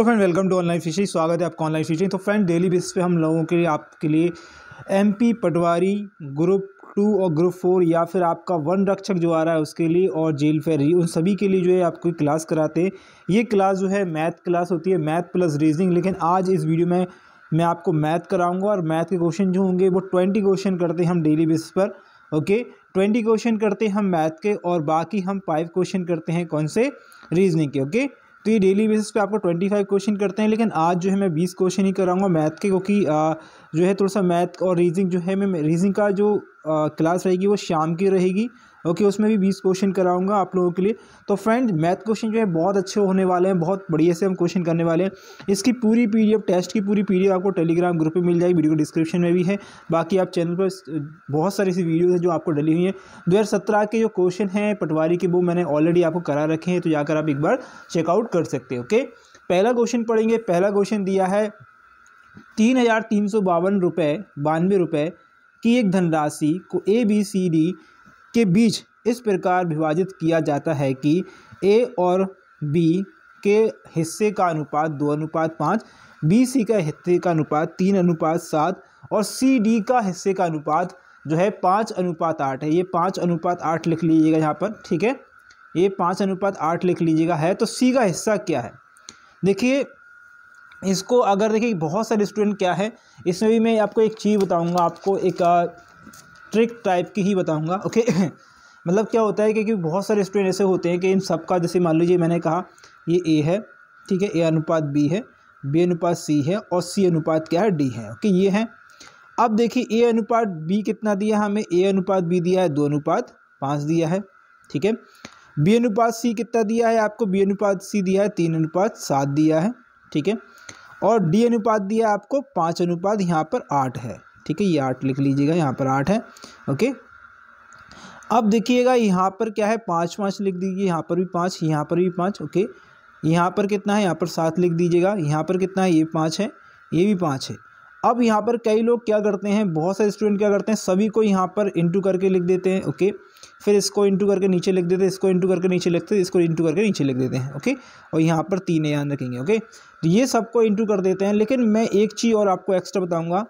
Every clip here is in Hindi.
तो friend welcome to online fishing स्वागत है आपका ऑनलाइन फिशिंग तो फ्रेंड डेली बेसिस पे हम लोगों के लिए आपके लिए एमपी पटवारी ग्रुप टू और ग्रुप फोर या फिर आपका वन रक्षक जो आ रहा है उसके लिए और जेल फेरी उन सभी के लिए जो है आपको क्लास कराते हैं ये क्लास जो है मैथ क्लास होती है मैथ प्लस रीजनिंग लेकिन आज इस वीडियो में मैं आपको मैथ कराऊंगा और मैथ के क्वेश्चन जो होंगे वो ट्वेंटी क्वेश्चन करते हैं हम डेली बेसिस पर ओके ट्वेंटी क्वेश्चन करते हैं हम मैथ के और बाकी हम फाइव क्वेश्चन करते हैं कौन से रीजनिंग के ओके तो ये डेली बेसिस पे आपको ट्वेंटी फाइव क्वेश्चन करते हैं लेकिन आज जो है मैं बीस क्वेश्चन ही कराऊंगा मैथ के क्योंकि जो है थोड़ा सा मैथ और रीजिंग जो है मैं रीजिंग का जो क्लास रहेगी वो शाम की रहेगी ओके उसमें भी बीस क्वेश्चन कराऊंगा आप लोगों के लिए तो फ्रेंड मैथ क्वेश्चन जो है बहुत अच्छे होने वाले हैं बहुत बढ़िया से हम क्वेश्चन करने वाले हैं इसकी पूरी पी टेस्ट की पूरी पी आपको टेलीग्राम ग्रुप में मिल जाएगी वीडियो डिस्क्रिप्शन में भी है बाकी आप चैनल पर बहुत सारी ऐसी वीडियोज़ हैं जो आपको डली हुई हैं दो के जो क्वेश्चन हैं पटवारी के वो मैंने ऑलरेडी आपको करा रखे हैं तो जाकर आप एक बार चेकआउट कर सकते हैं ओके पहला क्वेश्चन पढ़ेंगे पहला क्वेश्चन दिया है तीन हज़ार तीन सौ बावन रुपये बानवे रुपये की एक धनराशि को ए बी सी डी के बीच इस प्रकार विभाजित किया जाता है कि ए और बी के हिस्से का अनुपात दो अनुपात पाँच बी सी का हिस्से का अनुपात तीन अनुपात सात और सी डी का हिस्से का अनुपात जो है पाँच अनुपात आठ है ये पाँच अनुपात आठ लिख लीजिएगा यहाँ पर ठीक है ये पाँच अनुपात आठ लिख लीजिएगा है तो सी का हिस्सा क्या है देखिए इसको अगर देखिए बहुत सारे स्टूडेंट क्या है इसमें भी मैं आपको एक चीज़ बताऊंगा आपको एक ट्रिक टाइप की ही बताऊँगा ओके मतलब क्या होता है कि बहुत सारे स्टूडेंट ऐसे होते हैं कि इन सब का जैसे मान लीजिए मैंने कहा ये ए है ठीक है ए अनुपात बी है बी अनुपात सी है और सी अनुपात क्या है डी है ओके ये है अब देखिए ए अनुपात बी कितना दिया हमें ए अनुपात बी दिया है दो अनुपात पाँच दिया है ठीक है बी अनुपात सी कितना दिया है आपको बी अनुपात सी दिया है तीन अनुपात सात दिया है ठीक है और डी अनुपात दिया है आपको पाँच अनुपात यहाँ पर आठ है ठीक है ये आठ लिख लीजिएगा यहाँ पर आठ है ओके अब देखिएगा यहाँ पर क्या है पाँच पाँच लिख दीजिए यहाँ पर भी पाँच यहाँ पर भी पाँच ओके यहाँ पर कितना है यहाँ पर सात लिख दीजिएगा यहाँ पर कितना है ये पाँच है ये भी पाँच है अब यहाँ पर कई लोग क्या करते हैं बहुत सारे स्टूडेंट क्या करते हैं सभी को यहाँ पर इंटू करके लिख देते हैं ओके फिर इसको इंटू करके नीचे लिख देते हैं इसको इंटू करके नीचे लिखते हैं इसको इंटू करके नीचे लिख देते हैं ओके और यहाँ पर तीन याद रखेंगे ओके तो ये सबको इंटू कर देते हैं लेकिन मैं एक चीज़ और आपको एक्स्ट्रा बताऊँगा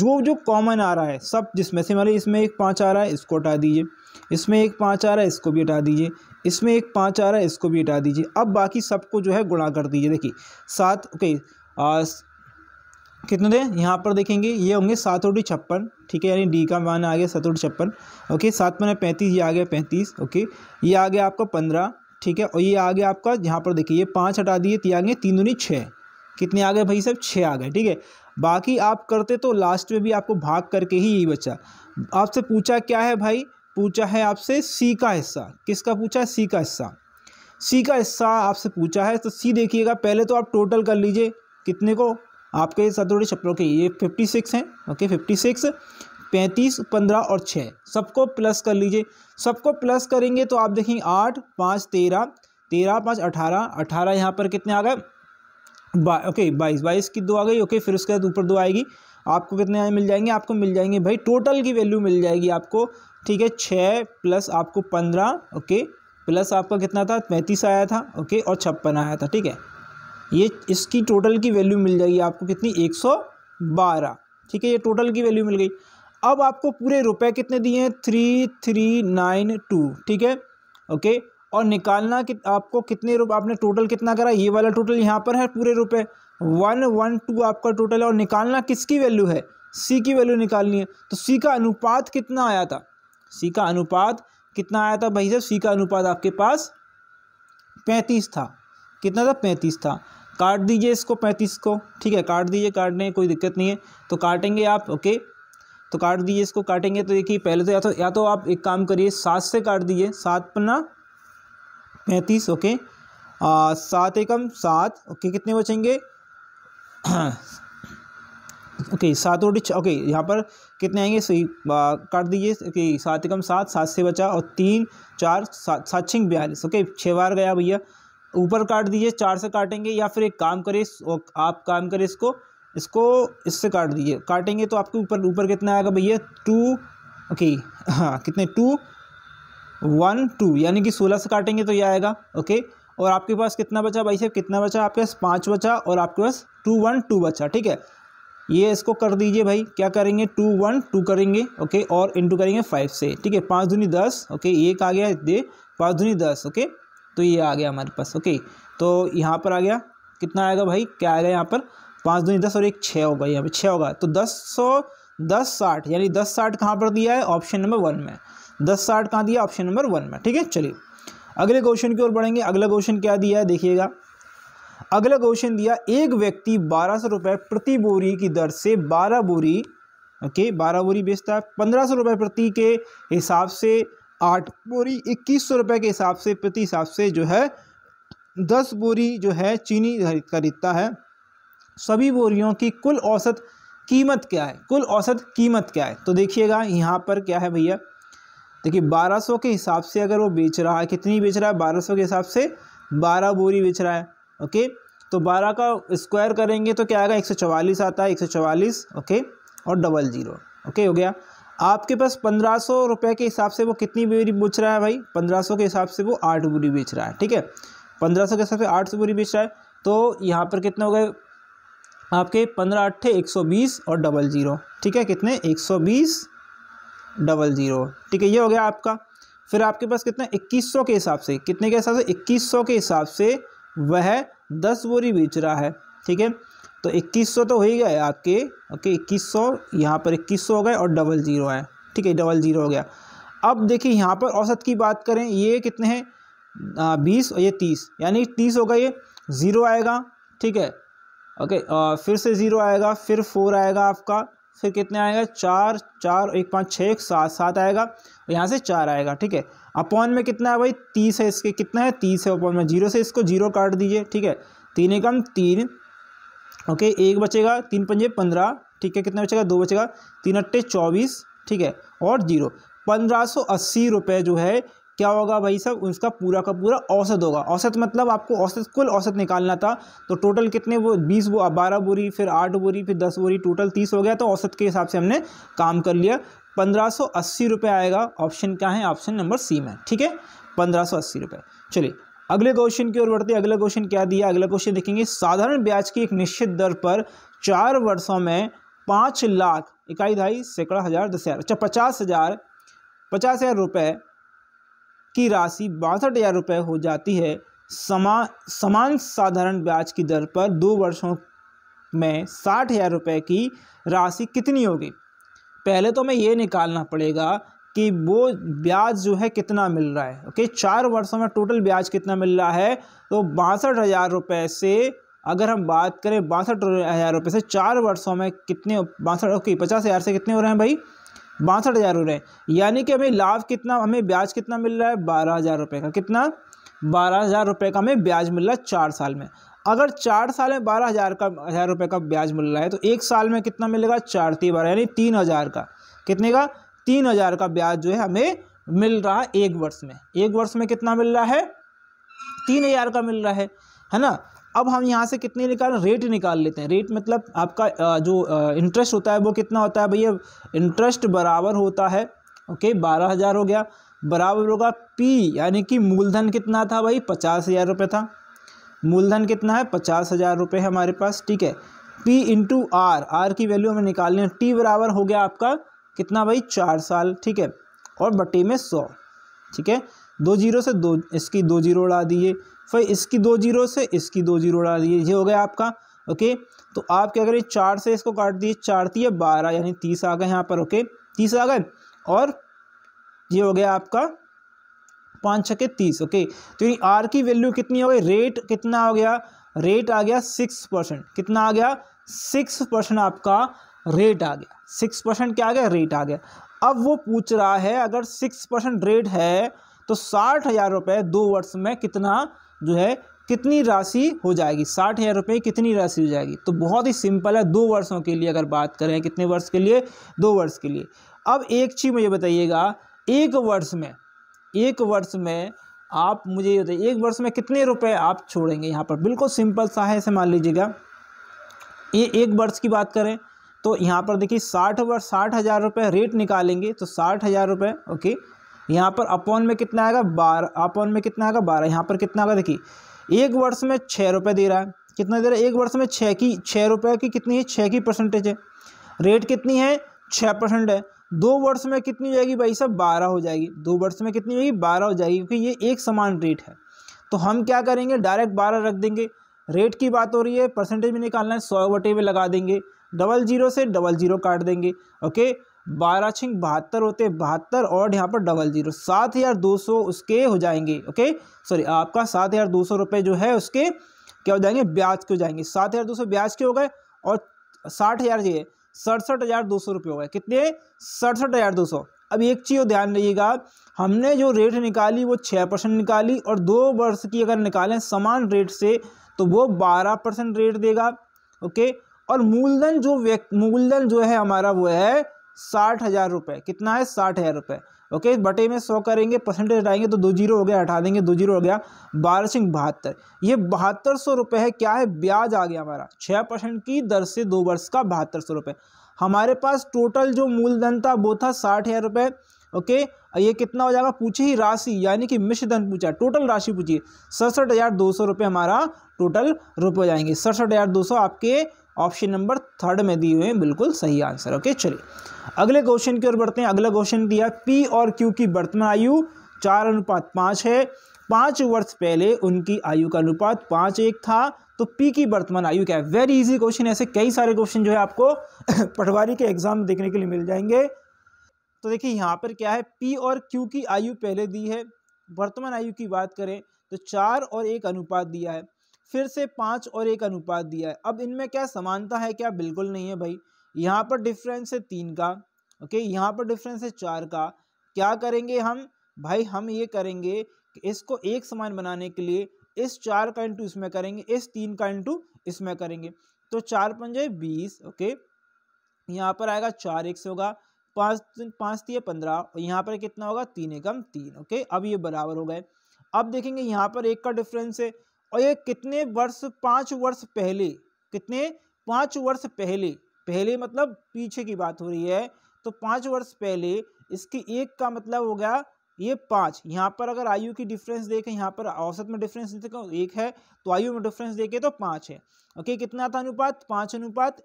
जो जो कॉमन आ रहा है सब जिसमें से मतलब इसमें एक पाँच आ रहा है इसको हटा दीजिए इसमें एक पाँच आ रहा है इसको भी हटा दीजिए इसमें एक पाँच आ रहा है इसको भी हटा दीजिए अब बाकी सबको जो है गुणा कर दीजिए देखिए सात ओके कितने दें यहाँ पर देखेंगे ये होंगे सात रोटी छप्पन ठीक है यानी डी का मान आ गया सात रोटी छप्पन ओके सात मैंने पैंतीस ये आ गया पैंतीस ओके ये आ गया आपका पंद्रह ठीक है और ये आ गया आपका यहाँ पर देखिए ये पाँच हटा दिए तो आ गए तीन दूनी छः कितने आ गए भाई साहब छः आ गए ठीक है बाकी आप करते तो लास्ट में भी आपको भाग करके ही यही बचा आपसे पूछा क्या है भाई पूछा है आपसे सी का हिस्सा किसका पूछा है सी का हिस्सा सी का हिस्सा आपसे पूछा है तो सी देखिएगा पहले तो आप टोटल कर लीजिए कितने को आपके सतोड़े छप्पनों के ये फिफ्टी सिक्स हैं ओके फिफ्टी सिक्स पैंतीस पंद्रह और छः सबको प्लस कर लीजिए सबको प्लस करेंगे तो आप देखेंगे आठ पाँच तेरह तेरह पाँच अठारह अठारह यहाँ पर कितने आ गए बा ओके बाईस बाईस की दो आ गई ओके फिर उसके बाद ऊपर दो आएगी आपको कितने आए मिल जाएंगे आपको मिल जाएंगे भाई टोटल की वैल्यू मिल जाएगी आपको ठीक है छः प्लस आपको पंद्रह ओके प्लस आपका कितना था पैंतीस आया था ओके और छप्पन आया था ठीक है ये इसकी टोटल की वैल्यू मिल जाएगी आपको कितनी एक सौ बारह ठीक है ये टोटल की वैल्यू मिल गई अब आपको पूरे रुपए कितने दिए हैं थ्री थ्री नाइन टू ठीक है ओके और निकालना कि आपको कितने रुपये आपने टोटल कितना करा ये वाला टोटल यहाँ पर है पूरे रुपये वन वन टू आपका टोटल है और निकालना किसकी वैल्यू है सी की वैल्यू निकालनी है तो सी का अनुपात कितना आया था सी का अनुपात कितना आया था भाई साहब सी का अनुपात आपके पास पैंतीस था कितना था पैंतीस था काट दीजिए इसको पैंतीस को ठीक है काट दीजिए काटने कोई दिक्कत नहीं है तो काटेंगे आप ओके तो काट दीजिए इसको काटेंगे तो देखिए पहले तो या तो या तो आप एक काम करिए सात से काट दीजिए सात पन्ना पैंतीस ओके सात एकम सात ओके कितने बचेंगे ओके सात और ओके यहाँ पर कितने आएंगे सही काट दीजिए ओके सात एकम सात सात से बचा और तीन चार सात सात छिंग बयालीस ओके छः बार गया भैया ऊपर काट दीजिए चार से काटेंगे या फिर एक काम करें आप काम करें इसको इसको इससे काट दीजिए काटेंगे तो आपके ऊपर ऊपर कितना आएगा भैया टू ओके हाँ कितने टू वन टू यानी कि सोलह से काटेंगे तो ये आएगा ओके और आपके पास कितना बचा भाई साहब कितना बचा आपके पास पाँच बचा और आपके पास टू वन टू बचा ठीक है ये इसको कर दीजिए भाई क्या करेंगे टू वन टू करेंगे ओके और इंटू करेंगे फाइव से ठीक है पाँच धुनी दस ओके एक आ गया दे पाँच धुनी दस ओके तो ये आ गया हमारे पास ओके तो यहाँ पर आ गया कितना आएगा भाई क्या आएगा यहाँ पर पाँच धुनी दस और एक छः होगा यहाँ पर छः होगा तो दस सौ दस साठ यानी दस साठ कहाँ पर दिया है ऑप्शन नंबर वन में दस साठ कहाँ दिया ऑप्शन नंबर वन में ठीक है चलिए अगले क्वेश्चन की ओर बढ़ेंगे अगला क्वेश्चन क्या दिया है देखिएगा अगला क्वेश्चन दिया एक व्यक्ति बारह सौ रुपये प्रति बोरी की दर से बारह बोरी ओके बारह बोरी बेचता है पंद्रह सौ रुपये प्रति के हिसाब से आठ बोरी इक्कीस सौ रुपये के हिसाब से प्रति हिसाब से जो है दस बोरी जो है चीनी खरीदता है सभी बोरियों की कुल औसत कीमत क्या है कुल औसत कीमत क्या है तो देखिएगा यहाँ पर क्या है भैया देखिए 1200 के हिसाब से अगर वो बेच रहा है कितनी बेच रहा है 1200 के हिसाब से 12 बोरी बेच रहा है ओके तो 12 का स्क्वायर करेंगे तो क्या आएगा 144 आता है 144 ओके और डबल ज़ीरो ओके हो गया आपके पास पंद्रह सौ रुपये के हिसाब से वो कितनी बोरी बेच रहा है भाई पंद्रह सौ के हिसाब से वो आठ बोरी बेच रहा है ठीक है पंद्रह सौ के हिसाब से आठ सौ बोरी बेच रहा है तो यहाँ पर कितना हो गए आपके पंद्रह अट्ठे एक सौ बीस और डबल ज़ीरो ठीक है कितने एक सौ बीस डबल ज़ीरो ठीक है ये हो गया आपका फिर आपके पास कितना इक्कीस सौ के हिसाब से कितने के हिसाब से इक्कीस सौ के हिसाब से वह दस बोरी बेच रहा है ठीक है तो इक्कीस सौ तो हो ही गए आपके ओके इक्कीस सौ यहाँ पर इक्कीस सौ हो गए और डबल ज़ीरो है ठीक है डबल ज़ीरो हो गया अब देखिए यहाँ पर औसत की बात करें ये कितने हैं बीस और ये तीस यानी तीस होगा ये ज़ीरो आएगा ठीक है ओके फिर से ज़ीरो आएगा फिर फोर आएगा आपका फिर कितने आएगा चार चार एक पाँच छः एक सात सात आएगा और यहाँ से चार आएगा ठीक है अपॉन में कितना है भाई तीस है इसके कितना है तीस है अपॉन में जीरो से इसको जीरो काट दीजिए ठीक है तीन एकम तीन ओके एक बचेगा तीन पंजे पंद्रह ठीक है कितना बचेगा दो बचेगा तीन अट्ठे चौबीस ठीक है और जीरो पंद्रह सौ अस्सी रुपये जो है क्या होगा भाई साहब उसका पूरा का पूरा औसत होगा औसत मतलब आपको औसत कुल औसत निकालना था तो टोटल कितने वो बीस वो बारह बोरी फिर आठ बोरी फिर दस बोरी टोटल तीस हो गया तो औसत के हिसाब से हमने काम कर लिया पंद्रह सौ अस्सी रुपये आएगा ऑप्शन क्या है ऑप्शन नंबर सी में ठीक है पंद्रह सौ अस्सी रुपये चलिए अगले क्वेश्चन की ओर बढ़ते अगला क्वेश्चन क्या दिया अगला क्वेश्चन देखेंगे साधारण ब्याज की एक निश्चित दर पर चार वर्षों में पाँच लाख इकाई ढाई सैकड़ा हज़ार दस हज़ार अच्छा पचास हज़ार पचास हज़ार रुपये की राशि बासठ हज़ार रुपये हो जाती है समा समान साधारण ब्याज की दर पर दो वर्षों में साठ हज़ार रुपये की राशि कितनी होगी पहले तो हमें ये निकालना पड़ेगा कि वो ब्याज जो है कितना मिल रहा है ओके चार वर्षों में टोटल ब्याज कितना मिल रहा है तो बासठ हज़ार रुपये से अगर हम बात करें बासठ हज़ार रुपये से चार वर्षों में कितने बासठ ओके पचास हज़ार से कितने हो रहे हैं भाई बासठ हज़ार हो रहे हैं यानी कि हमें लाभ कितना हमें ब्याज कितना मिल रहा है बारह हज़ार रुपये का कितना बारह हज़ार रुपये का हमें ब्याज मिल रहा है चार साल में अगर चार साल में बारह हज़ार का हज़ार रुपये का ब्याज मिल रहा है तो एक साल में कितना मिलेगा चार ती बारह यानी तीन हज़ार का कितने का तीन हज़ार का ब्याज जो है हमें मिल रहा है एक वर्ष में एक वर्ष में कितना मिल रहा है तीन हज़ार का मिल रहा है है ना अब हम यहाँ से कितने निकाल रेट निकाल लेते हैं रेट मतलब आपका जो इंटरेस्ट होता है वो कितना होता है भैया इंटरेस्ट बराबर होता है ओके बारह हज़ार हो गया बराबर होगा पी यानी कि मूलधन कितना था भाई पचास हज़ार रुपये था मूलधन कितना है पचास हज़ार रुपये है हमारे पास ठीक है पी इंटू आर आर की वैल्यू हमें निकालनी है टी बराबर हो गया आपका कितना भाई चार साल ठीक है और बटे में सौ ठीक है दो जीरो से दो इसकी दो जीरो उड़ा दीजिए फिर इसकी दो जीरो से इसकी दो जीरो डाल दिए ये हो गया आपका ओके तो आप क्या करिए चार से इसको काट दिए चार तीय बारह यानी तीस आ गए यहाँ पर ओके तीस आ गए और ये हो गया आपका पाँच छके तीस ओके तो यानी आर की वैल्यू कितनी हो गई रेट कितना हो गया रेट आ गया सिक्स परसेंट कितना आ गया सिक्स परसेंट आपका रेट आ गया सिक्स परसेंट क्या आ गया रेट आ गया अब वो पूछ रहा है अगर सिक्स परसेंट रेट है तो साठ हज़ार रुपये दो वर्ष में कितना जो है कितनी राशि हो जाएगी साठ हज़ार रुपये कितनी राशि हो जाएगी तो बहुत ही सिंपल है दो वर्षों के लिए अगर बात करें कितने वर्ष के लिए दो वर्ष के लिए अब एक चीज़ मुझे बताइएगा एक वर्ष में एक वर्ष में आप मुझे ये बताइए एक वर्ष में कितने रुपए आप छोड़ेंगे यहाँ पर बिल्कुल सिंपल सा है ऐसे मान लीजिएगा ये एक वर्ष की बात करें तो यहाँ पर देखिए साठ वर्ष साठ हज़ार रुपये रेट निकालेंगे तो साठ हज़ार रुपये ओके यहाँ पर अपॉन में कितना आएगा बारह अपॉन में कितना आएगा बारह यहाँ पर कितना आएगा देखिए एक वर्ष में छः रुपये दे रहा है कितना दे रहा है एक वर्ष में छः की छः रुपये की कितनी है छः की परसेंटेज है रेट कितनी है छः परसेंट है दो वर्ष में कितनी हो जाएगी भाई साहब बारह हो जाएगी दो वर्ष में कितनी होगी बारह हो जाएगी क्योंकि ये एक समान रेट है तो हम क्या करेंगे डायरेक्ट बारह रख देंगे रेट की बात हो रही है परसेंटेज भी निकालना है सौ बटे में लगा देंगे डबल जीरो से डबल जीरो काट देंगे ओके बारह छिंग बहत्तर होते बहत्तर और यहाँ पर डबल जीरो सात हज़ार दो सौ उसके हो जाएंगे ओके सॉरी आपका सात हज़ार दो सौ रुपये जो है उसके क्या हो जाएंगे ब्याज के हो जाएंगे सात हज़ार दो सौ ब्याज के हो गए और साठ हज़ार ये सड़सठ हज़ार दो सौ रुपये हो गए कितने सड़सठ हज़ार दो सौ अब एक चीज़ ध्यान रहिएगा हमने जो रेट निकाली वो छः परसेंट निकाली और दो वर्ष की अगर निकालें समान रेट से तो वो बारह परसेंट रेट देगा ओके और मूलधन जो व्यक्ति मूलधन जो है हमारा वो है साठ हज़ार रुपये कितना है साठ हज़ार रुपये ओके बटे में सौ करेंगे परसेंटेज हटाएंगे तो दो जीरो हो गया हटा देंगे दो जीरो हो गया बारह सिंह बहत्तर ये बहत्तर सौ रुपये है क्या है ब्याज आ गया हमारा छः परसेंट की दर से दो वर्ष का बहत्तर सौ रुपये हमारे पास टोटल जो मूलधन था वो था साठ हज़ार रुपये ओके ये कितना हो जाएगा पूछे ही राशि यानी कि मिश्र धन पूछा टोटल राशि पूछिए सड़सठ हज़ार दो सौ रुपये हमारा टोटल रुपये हो जाएंगे सड़सठ हज़ार दो सौ आपके ऑप्शन नंबर थर्ड में दिए हुए हैं बिल्कुल सही आंसर ओके चलिए अगले क्वेश्चन की ओर बढ़ते हैं अगला क्वेश्चन दिया पी और क्यू की वर्तमान आयु चार अनुपात पाँच है पाँच वर्ष पहले उनकी आयु का अनुपात पाँच एक था तो पी की वर्तमान आयु क्या है वेरी इजी क्वेश्चन ऐसे कई सारे क्वेश्चन जो है आपको पटवारी के एग्जाम देखने के लिए मिल जाएंगे तो देखिए यहाँ पर क्या है पी और क्यू की आयु पहले दी है वर्तमान आयु की बात करें तो चार और एक अनुपात दिया है फिर से पाँच और एक अनुपात दिया है अब इनमें क्या समानता है क्या बिल्कुल नहीं है भाई यहाँ पर डिफरेंस है तीन का ओके यहाँ पर डिफरेंस है चार का क्या करेंगे हम भाई हम ये करेंगे कि इसको एक समान बनाने के लिए इस चार का इंटू इसमें करेंगे इस तीन का इंटू इसमें करेंगे तो चार पंजे बीस ओके यहाँ पर आएगा चार एक से होगा पाँच पाँच तीय पंद्रह और यहाँ पर कितना होगा तीन एकम तीन ओके अब ये बराबर हो गए अब देखेंगे यहाँ पर एक का डिफरेंस है और ये कितने वर्ष पाँच वर्ष पहले कितने पाँच वर्ष पहले पहले मतलब पीछे की बात हो रही है तो पाँच वर्ष पहले इसकी एक का मतलब हो गया ये पाँच यहाँ पर अगर आयु की डिफरेंस देखें यहाँ पर औसत में डिफरेंस देखें एक है तो आयु में डिफरेंस देखें तो पाँच है ओके कितना था अनुपात पाँच अनुपात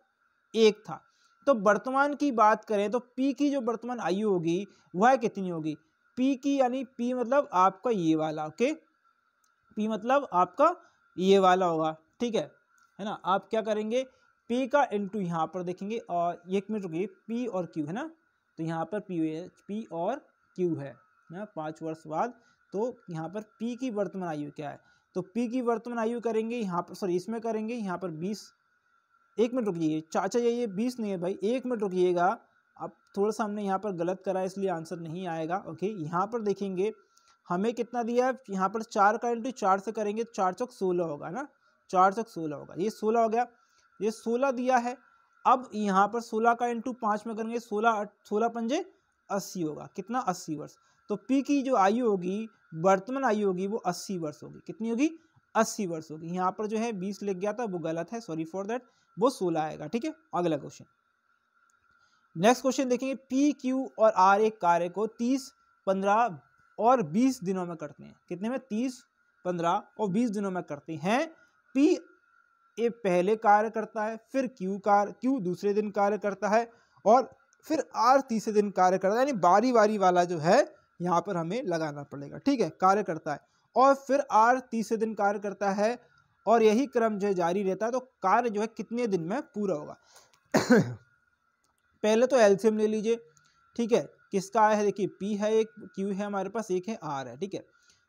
एक था तो वर्तमान की बात करें तो पी की जो वर्तमान आयु होगी वह कितनी होगी पी की यानी पी मतलब आपका ये वाला ओके पी मतलब आपका ये वाला होगा ठीक है है ना आप क्या करेंगे पी का इंटू यहाँ पर देखेंगे और एक मिनट रुकिए पी और क्यू है ना तो यहाँ पर पी पी और क्यू है ना पाँच वर्ष बाद तो यहाँ पर पी की वर्तमान आयु क्या है तो पी की वर्तमान आयु करेंगे यहाँ पर सॉरी इसमें करेंगे यहाँ पर बीस एक मिनट रुकिए चाचा ये ये बीस नहीं है भाई एक मिनट रुकिएगा अब थोड़ा सा हमने यहाँ पर गलत करा इसलिए आंसर नहीं आएगा ओके यहाँ पर देखेंगे हमें कितना दिया है यहाँ पर चार का इंटू चार से करेंगे चार चौक सोलह होगा ना चार चौक सोलह होगा ये सोलह हो गया ये सोलह दिया है अब यहाँ पर सोलह का इंटू पाँच में करेंगे सोलह सोलह पंजे अस्सी होगा कितना अस्सी वर्ष तो पी की जो आयु होगी वर्तमान आयु होगी वो अस्सी वर्ष होगी कितनी होगी अस्सी वर्ष होगी यहाँ पर जो है बीस लिख गया था वो गलत है सॉरी फॉर देट वो सोलह आएगा ठीक है अगला क्वेश्चन नेक्स्ट क्वेश्चन देखेंगे पी क्यू और आर एक कार्य को तीस पंद्रह और बीस दिनों में करते हैं कितने में तीस पंद्रह और बीस दिनों में करते हैं पी ए पहले कार्य करता है फिर क्यू कार्य क्यू दूसरे दिन कार्य करता है और फिर आर तीसरे दिन कार्य करता है यानी बारी बारी वाला जो है यहाँ पर हमें लगाना पड़ेगा ठीक है कार्य करता है और फिर आर तीसरे दिन कार्य करता है और यही क्रम जो है जारी रहता है तो कार्य जो है कितने दिन में पूरा होगा पहले तो एल्शियम ले लीजिए ठीक है किसका आया है देखिए पी है एक क्यू है हमारे पास एक है आर है ठीक है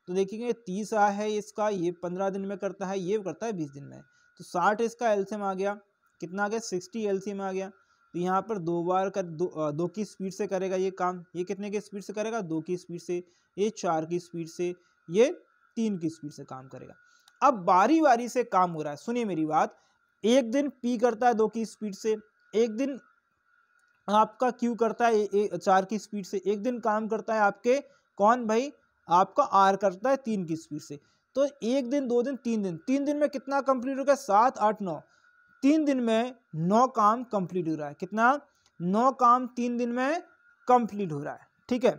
तो देखिए तीस आया है इसका ये पंद्रह दिन में करता है ये करता है बीस दिन में तो साठ इसका एल्सियम आ गया कितना आ गया सिक्सटी एल्सियम आ गया तो यहाँ पर दो बार कर दो, दो की स्पीड से करेगा ये काम ये कितने की स्पीड से करेगा दो की स्पीड से ये चार की स्पीड से ये तीन की स्पीड से काम करेगा अब बारी बारी से काम हो रहा है सुनिए मेरी बात एक दिन पी करता है दो की स्पीड से एक दिन आपका क्यू करता है ए, चार की स्पीड से एक दिन काम करता है आपके कौन भाई आपका आर करता है तीन की स्पीड से तो एक दिन दो दिन तीन दिन तीन दिन में कितना कंप्लीट हो गया सात आठ नौ तीन दिन में नौ काम कंप्लीट हो रहा है कितना नौ काम तीन दिन में कंप्लीट हो रहा है ठीक है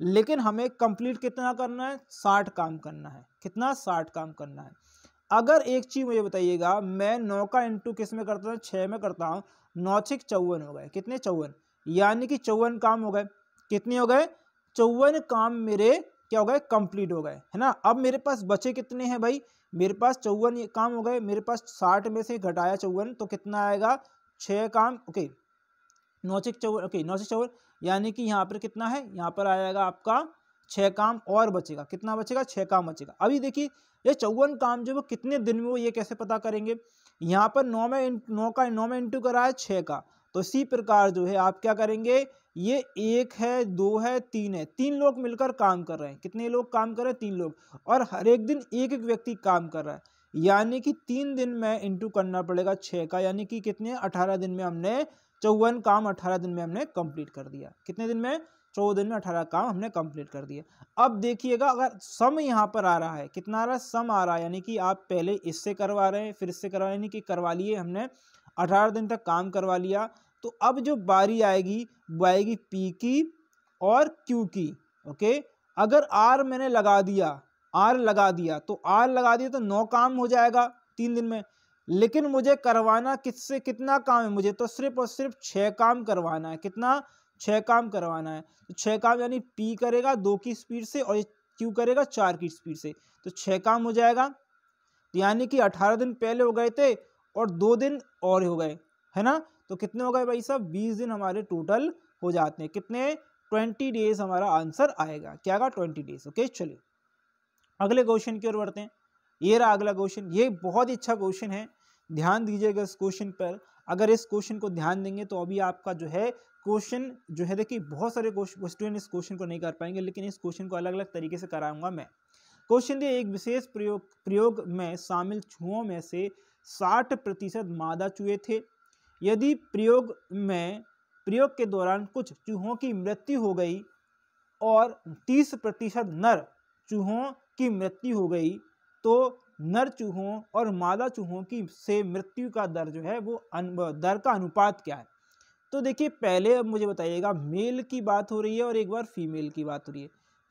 लेकिन हमें कंप्लीट कितना करना है साठ काम करना है कितना साठ काम करना है अगर एक चीज़ मुझे बताइएगा मैं नौ का इंटू किस में करता हूँ छः में करता हूँ नौ छिक चौवन हो गए कितने चौवन यानी कि चौवन काम हो गए कितने हो गए चौवन काम मेरे क्या हो गए कंप्लीट हो गए है ना अब मेरे पास बचे कितने हैं भाई मेरे पास चौवन काम हो गए मेरे पास साठ में से घटाया चौवन तो कितना आएगा छः काम ओके नौ छिक चौवन ओके नौ छिक चौवन यानी कि यहाँ पर कितना है यहाँ पर आएगा आपका छः काम और बचेगा कितना बचेगा छः काम बचेगा अभी देखिए ये चौवन काम जो वो कितने दिन में वो ये कैसे पता करेंगे यहाँ पर नौ में नौ का नौ में इंटू करा है छः का तो इसी प्रकार जो है आप क्या करेंगे ये एक है दो है तीन है तीन लोग मिलकर काम कर रहे हैं कितने लोग काम कर रहे हैं तीन लोग और हर एक दिन एक एक व्यक्ति काम कर रहा है यानी कि तीन दिन में इंटू करना पड़ेगा छः का यानी कि कितने अठारह दिन में हमने चौवन काम अठारह दिन में हमने कंप्लीट कर दिया कितने दिन में चौदह तो दिन में अठारह काम हमने कंप्लीट कर दिए अब देखिएगा अगर सम यहाँ पर आ रहा है कितना आ रहा है सम आ रहा है यानी कि आप पहले इससे करवा रहे हैं फिर इससे करवा यानी कि करवा लिए हमने अठारह दिन तक काम करवा लिया तो अब जो बारी आएगी वो आएगी पी की और क्यू की ओके अगर आर मैंने लगा दिया आर लगा दिया तो आर लगा दिया तो नौ काम हो जाएगा तीन दिन में लेकिन मुझे करवाना किससे कितना काम है मुझे तो सिर्फ और सिर्फ छः काम करवाना है कितना छः काम करवाना है तो छः काम यानी पी करेगा दो की स्पीड से और क्यू करेगा चार की स्पीड से तो छः काम हो जाएगा यानी कि अठारह दिन पहले हो गए थे और दो दिन और हो गए है ना तो कितने हो गए भाई साहब बीस दिन हमारे टोटल हो जाते हैं कितने ट्वेंटी डेज हमारा आंसर आएगा क्या आएगा ट्वेंटी डेज ओके चलिए अगले क्वेश्चन की ओर बढ़ते हैं ये रहा अगला क्वेश्चन ये बहुत ही अच्छा क्वेश्चन है ध्यान दीजिएगा इस क्वेश्चन पर अगर इस क्वेश्चन को ध्यान देंगे तो अभी आपका जो है क्वेश्चन जो है देखिए बहुत सारे स्टूडेंट इस क्वेश्चन को नहीं कर पाएंगे लेकिन इस क्वेश्चन को अलग अलग तरीके से कराऊंगा मैं क्वेश्चन दिया एक विशेष प्रयोग प्रयोग में शामिल छुओं में से 60 प्रतिशत मादा चूहे थे यदि प्रयोग में प्रयोग के दौरान कुछ चूहों की मृत्यु हो गई और 30 प्रतिशत नर चूहों की मृत्यु हो गई तो नर चूहों और मादा चूहों की से मृत्यु का दर जो है वो दर का अनुपात क्या है तो देखिए पहले अब मुझे बताइएगा मेल की बात हो रही है और एक बार फीमेल की बात हो रही है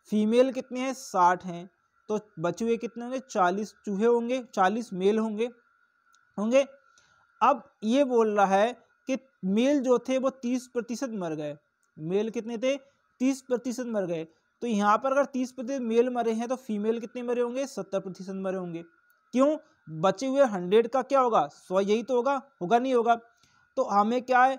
फीमेल कितने हैं साठ हैं तो बचे हुए कितने होंगे चालीस चूहे होंगे चालीस मेल होंगे होंगे अब ये बोल रहा है कि मेल जो थे वो तीस प्रतिशत मर गए मेल कितने थे तीस प्रतिशत मर गए तो यहाँ पर अगर तीस प्रतिशत मेल मरे हैं तो फीमेल कितने मरे होंगे सत्तर प्रतिशत मरे होंगे क्यों बचे हुए हंड्रेड का क्या होगा सौ यही तो होगा होगा नहीं होगा तो हमें क्या है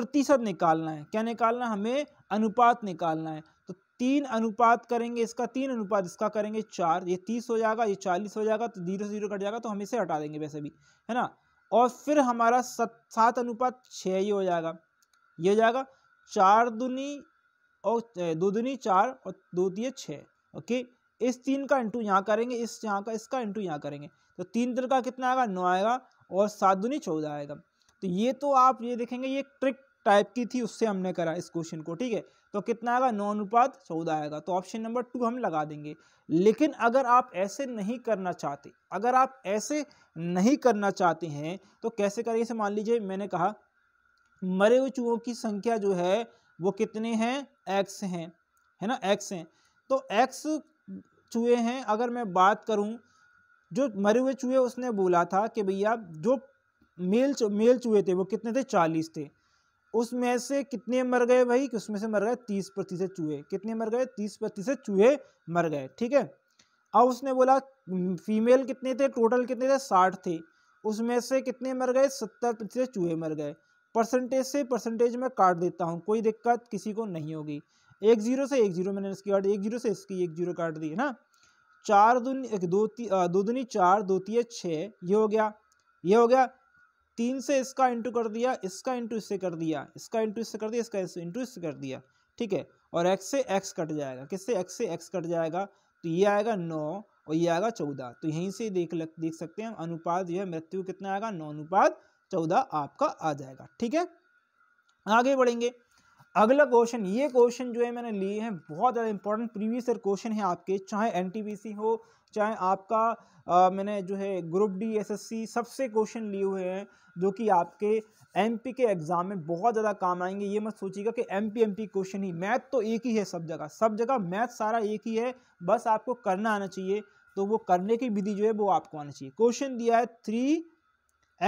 प्रतिशत निकालना है क्या निकालना है हमें अनुपात निकालना है तो तीन अनुपात करेंगे इसका तीन अनुपात इसका करेंगे चार ये तीस हो जाएगा ये चालीस हो जाएगा तो जीरो से जीरो कट जाएगा तो हम इसे हटा देंगे वैसे भी है ना और फिर हमारा सत सात अनुपात छः ही हो जाएगा ये हो जाएगा चार दुनी और दो दुनी चार और दो दिए छः ओके इस तीन का इंटू यहाँ करेंगे इस यहाँ का इसका इंटू यहाँ करेंगे तो तीन दिन का कितना आएगा नौ आएगा और सात दुनी चौदह आएगा तो ये तो आप ये देखेंगे ये ट्रिक टाइप की थी उससे हमने करा इस क्वेश्चन को ठीक है तो कितना आएगा नौ अनुपात चौदह आएगा तो ऑप्शन नंबर टू हम लगा देंगे लेकिन अगर आप ऐसे नहीं करना चाहते अगर आप ऐसे नहीं करना चाहते हैं तो कैसे करें इसे मान लीजिए मैंने कहा मरे हुए चूहों की संख्या जो है वो कितने हैं एक्स हैं है ना एक्स हैं तो एक्स चूहे हैं अगर मैं बात करूं जो मरे हुए चूहे उसने बोला था कि भैया जो मेल मेल चूहे थे वो कितने थे चालीस थे उसमें से कितने मर गए भाई कि उसमें से मर गए तीस प्रतिशत चूहे कितने मर गए तीस प्रतिशत चूहे मर गए ठीक है अब उसने बोला फीमेल कितने थे टोटल कितने थे साठ थे उसमें से कितने मर गए सत्तर प्रतिशत चूहे मर गए परसेंटेज से परसेंटेज में काट देता हूँ कोई दिक्कत किसी को नहीं होगी एक जीरो से एक जीरो मैंने इसकी काट एक जीरो से इसकी एक जीरो काट दी है ना चार एक दो दो दूनी चार दो तीय छः ये हो गया ये हो गया तीन से इसका इंटू कर दिया इसका इंटू इससे कर दिया इसका इंटू इससे कर दिया इसका इंटू इससे कर दिया ठीक है और एक्स से एक्स कट जाएगा किससे एक्स से एक्स कट जाएगा तो ये आएगा नौ और ये आएगा चौदह तो यहीं से देख लग, देख सकते हैं अनुपात जो है मृत्यु कितना आएगा नौ अनुपात चौदह आपका आ जाएगा ठीक है आगे बढ़ेंगे अगला क्वेश्चन ये क्वेश्चन जो है मैंने लिए हैं बहुत ज़्यादा इंपॉर्टेंट प्रीवियस ईयर क्वेश्चन है आपके चाहे एनटीपीसी हो चाहे आपका आ, मैंने जो है ग्रुप डी एसएससी सबसे क्वेश्चन लिए हुए हैं जो कि आपके एमपी के एग्ज़ाम में बहुत ज़्यादा काम आएंगे ये मत सोचिएगा कि एमपी एमपी क्वेश्चन ही मैथ तो एक ही है सब जगह सब जगह मैथ सारा एक ही है बस आपको करना आना चाहिए तो वो करने की विधि जो है वो आपको आना चाहिए क्वेश्चन दिया है थ्री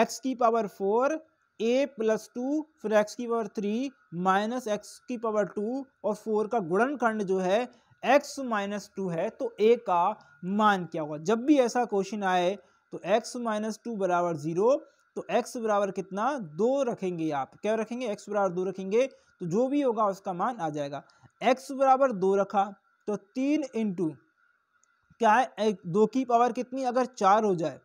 एक्स की power four A plus two फिर एक्स की पावर थ्री माइनस एक्स की पावर टू और फोर का गुणनखंड जो है एक्स माइनस टू है तो ए का मान क्या होगा जब भी ऐसा क्वेश्चन आए तो एक्स माइनस टू बराबर ज़ीरो तो एक्स बराबर कितना दो रखेंगे आप क्या रखेंगे x बराबर दो रखेंगे तो जो भी होगा उसका मान आ जाएगा एक्स बराबर दो रखा तो तीन इंटू क्या है एक, दो की पावर कितनी अगर चार हो जाए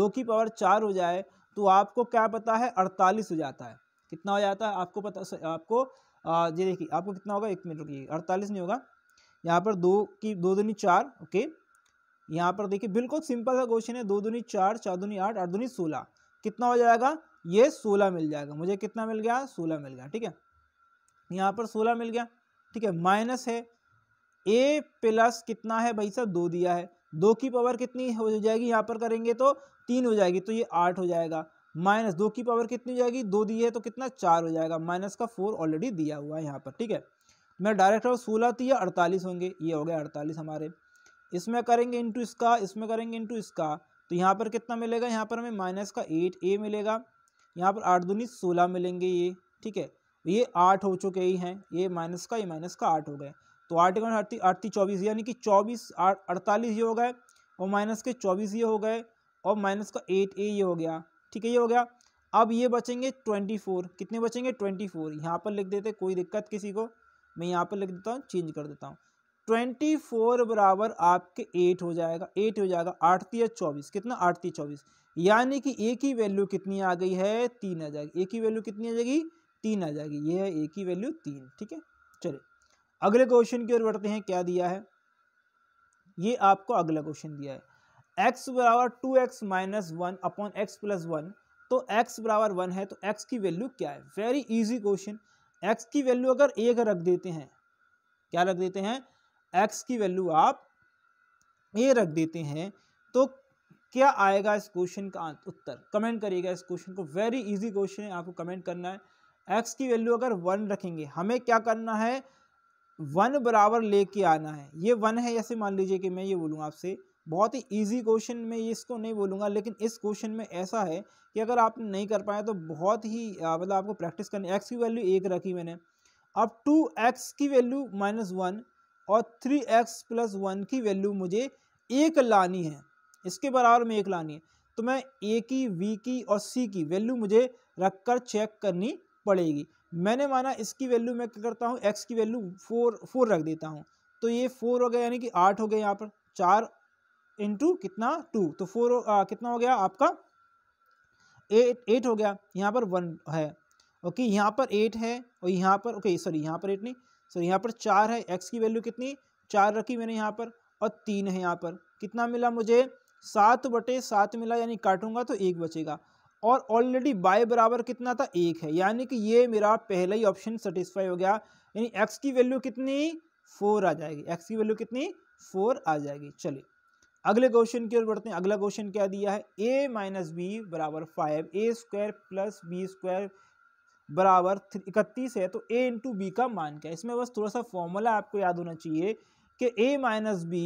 दो की पावर चार हो जाए तो आपको क्या पता है अड़तालीस हो जाता है कितना हो जाता है आपको पता आपको ये देखिए आपको कितना होगा एक मिनट रुकिए अड़तालीस नहीं होगा यहाँ पर दो की दो दुनी चार ओके यहाँ पर देखिए बिल्कुल सिंपल सा क्वेश्चन है दो दूनी चार चार दूनी आठ आठ दूनी सोलह कितना हो जाएगा ये सोलह मिल जाएगा मुझे कितना मिल गया सोलह मिल गया ठीक है यहाँ पर सोलह मिल गया ठीक है माइनस है ए प्लस कितना है भाई साहब दो दिया है दो की पावर कितनी हो जाएगी यहाँ पर करेंगे तो तीन हो जाएगी तो ये आठ हो जाएगा माइनस दो की पावर कितनी हो जाएगी दो दी है तो कितना चार हो जाएगा माइनस का फोर ऑलरेडी दिया हुआ है यहाँ पर ठीक है मैं डायरेक्ट और सोलह तो ये अड़तालीस होंगे ये हो गया अड़तालीस हमारे इसमें करेंगे इंटू इसका इसमें करेंगे इंटू इसका तो यहाँ पर कितना मिलेगा यहाँ पर हमें माइनस का एट ए मिलेगा यहाँ पर आठ दूनी सोलह मिलेंगे ये ठीक है ये आठ हो चुके ही हैं ये माइनस का ये माइनस का आठ हो गए तो आठ एक अड़ती अड़ती चौबीस यानी कि चौबीस अड़तालीस ये हो गए और माइनस के चौबीस ये हो गए और माइनस का एट ए ये हो गया ठीक है ये हो गया अब ये बचेंगे ट्वेंटी फोर कितने बचेंगे ट्वेंटी फोर यहाँ पर लिख देते कोई दिक्कत किसी को मैं यहाँ पर लिख देता हूँ चेंज कर देता हूँ ट्वेंटी फोर बराबर आपके एट हो जाएगा एट हो जाएगा आठती या चौबीस कितना आठती चौबीस यानी कि एक की वैल्यू कितनी आ गई है तीन आ जाएगी एक ही वैल्यू कितनी आ जाएगी तीन आ जाएगी ये है एक ही वैल्यू तीन ठीक है चलिए अगले क्वेश्चन की ओर बढ़ते हैं क्या दिया है ये आपको अगला क्वेश्चन दिया है एक्स बराबर two X minus one upon X plus one तो एक्स बराबर वन है तो एक्स की वैल्यू क्या है वेरी इजी क्वेश्चन एक्स की वैल्यू अगर एक रख देते हैं क्या रख देते हैं एक्स की वैल्यू आप ए रख देते हैं तो क्या आएगा इस क्वेश्चन का उत्तर कमेंट करिएगा इस क्वेश्चन को वेरी इजी क्वेश्चन है आपको कमेंट करना है एक्स की वैल्यू अगर वन रखेंगे हमें क्या करना है वन बराबर लेके आना है ये वन है ऐसे मान लीजिए कि मैं ये बोलूँ आपसे बहुत ही इजी क्वेश्चन में इसको नहीं बोलूँगा लेकिन इस क्वेश्चन में ऐसा है कि अगर आप नहीं कर पाए तो बहुत ही मतलब आपको प्रैक्टिस करनी एक्स की वैल्यू एक रखी मैंने अब टू एक्स की वैल्यू माइनस वन और थ्री एक्स प्लस वन की वैल्यू मुझे एक लानी है इसके बराबर में एक लानी है तो मैं ए की वी की और सी की वैल्यू मुझे रख कर चेक करनी पड़ेगी मैंने माना इसकी वैल्यू मैं क्या करता हूँ एक्स की वैल्यू फोर फोर रख देता हूँ तो ये फोर हो गया यानी कि आठ हो गया यहाँ पर चार इंटू कितना टू तो फोर आ, कितना हो गया आपका एट एट हो गया यहाँ पर वन है ओके यहाँ पर एट है और यहाँ पर ओके सॉरी यहाँ पर एट नहीं सॉरी यहाँ पर चार है एक्स की वैल्यू कितनी चार रखी मैंने यहाँ पर और तीन है यहाँ पर कितना मिला मुझे सात बटे सात मिला यानी काटूंगा तो एक बचेगा और ऑलरेडी बाय बराबर कितना था एक है यानी कि ये मेरा पहला ही ऑप्शन सेटिस्फाई हो गया यानी एक्स की वैल्यू कितनी फोर आ जाएगी एक्स की वैल्यू कितनी फोर आ जाएगी चलिए अगले क्वेश्चन की ओर बढ़ते हैं अगला क्वेश्चन क्या दिया है ए माइनस बी बराबर five A square plus B square बराबर इकतीस है तो ए इंटू बी का मान क्या है इसमें बस थोड़ा सा फॉर्मूला आपको याद होना चाहिए कि ए माइनस बी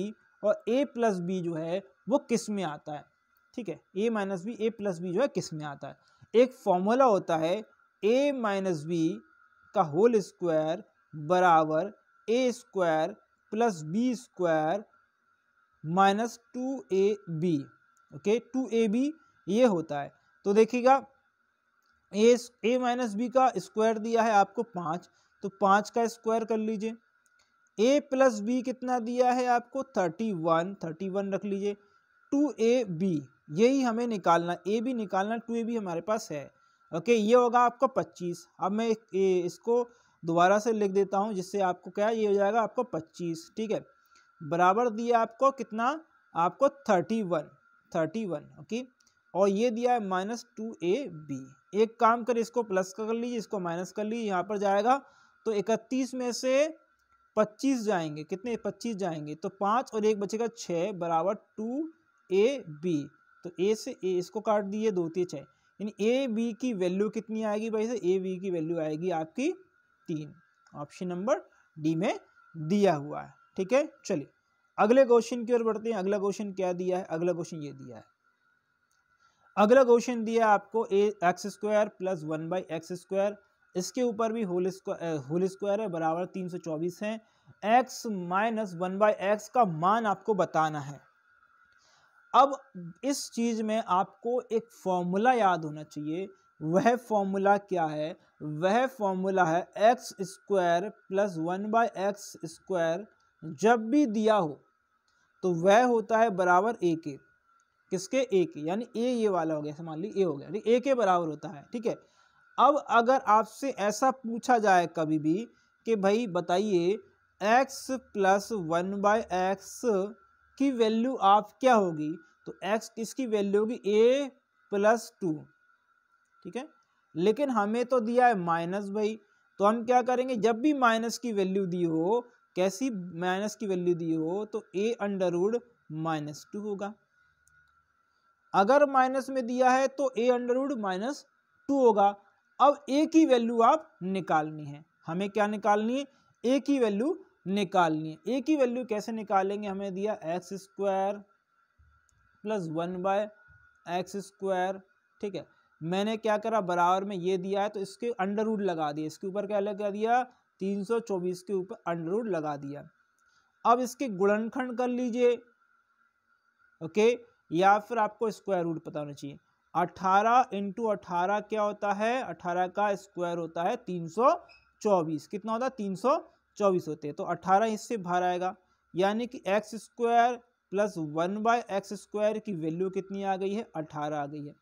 और ए प्लस बी जो है वो किस में आता है ठीक है A minus B A plus B जो है किस में आता है एक फॉर्मूला होता है ए माइनस बी का होल स्क्वायर बराबर A square plus B square minus two A B okay two A B ये होता है तो देखिएगा ए ए माइनस बी का स्क्वायर दिया है आपको पाँच तो पाँच का स्क्वायर कर लीजिए ए प्लस बी कितना दिया है आपको थर्टी वन थर्टी वन रख लीजिए टू ए बी यही हमें निकालना ए बी निकालना टू ए बी हमारे पास है ओके ये होगा आपका पच्चीस अब मैं इसको दोबारा से लिख देता हूँ जिससे आपको क्या ये हो जाएगा आपका पच्चीस ठीक है बराबर दिया आपको कितना आपको thirty one thirty one okay और ये दिया है माइनस टू ए बी एक काम कर इसको प्लस कर लीजिए इसको माइनस कर लीजिए यहाँ पर जाएगा तो इकतीस में से पच्चीस जाएंगे कितने पच्चीस जाएंगे तो पाँच और एक बचेगा छः बराबर टू ए बी तो ए से ए इसको काट दिए दो तीन छः यानी ए बी की वैल्यू कितनी आएगी भाई से ए बी की वैल्यू आएगी आपकी तीन ऑप्शन नंबर डी में दिया हुआ है ठीक है चलिए अगले क्वेश्चन की ओर बढ़ते हैं अगला क्वेश्चन क्या दिया है अगला क्वेश्चन ये दिया है अगला क्वेश्चन दिया आपको A X square plus one by X square इसके ऊपर भी होल स्क्वायर होल स्क्वायर है बराबर तीन सौ चौबीस है X minus one by X का मान आपको बताना है अब इस चीज़ में आपको एक फॉर्मूला याद होना चाहिए वह फॉर्मूला क्या है वह फॉर्मूला है X square plus one by X square जब भी दिया हो तो वह होता है बराबर ए के किसके ए के यानी ए ये वाला हो गया मान ली ए हो गया ठीक ए के बराबर होता है ठीक है अब अगर आपसे ऐसा पूछा जाए कभी भी कि भाई बताइए x plus one by X की वैल्यू आप क्या होगी तो x किसकी वैल्यू होगी a प्लस टू ठीक है लेकिन हमें तो दिया है माइनस भाई तो हम क्या करेंगे जब भी माइनस की वैल्यू दी हो कैसी माइनस की वैल्यू दी हो तो A under root minus two होगा अगर माइनस में दिया है तो A under root minus two होगा अब ए की वैल्यू आप निकालनी है हमें क्या निकालनी है ए की वैल्यू निकालनी है ए की वैल्यू कैसे निकालेंगे हमें दिया X square plus one by X square ठीक है मैंने क्या करा बराबर में ये दिया है तो इसके अंडर रूट लगा दिया इसके ऊपर क्या लगा दिया 324 के ऊपर अंडर रूट लगा दिया अब इसके गुणनखंड कर लीजिए ओके या फिर आपको स्क्वायर रूट पता होना चाहिए 18 इंटू अठारह क्या होता है 18 का स्क्वायर होता है 324 कितना होता है 324 होते हैं तो 18 इससे बाहर आएगा यानी कि X square plus one by X square की वैल्यू कितनी आ गई है 18 आ गई है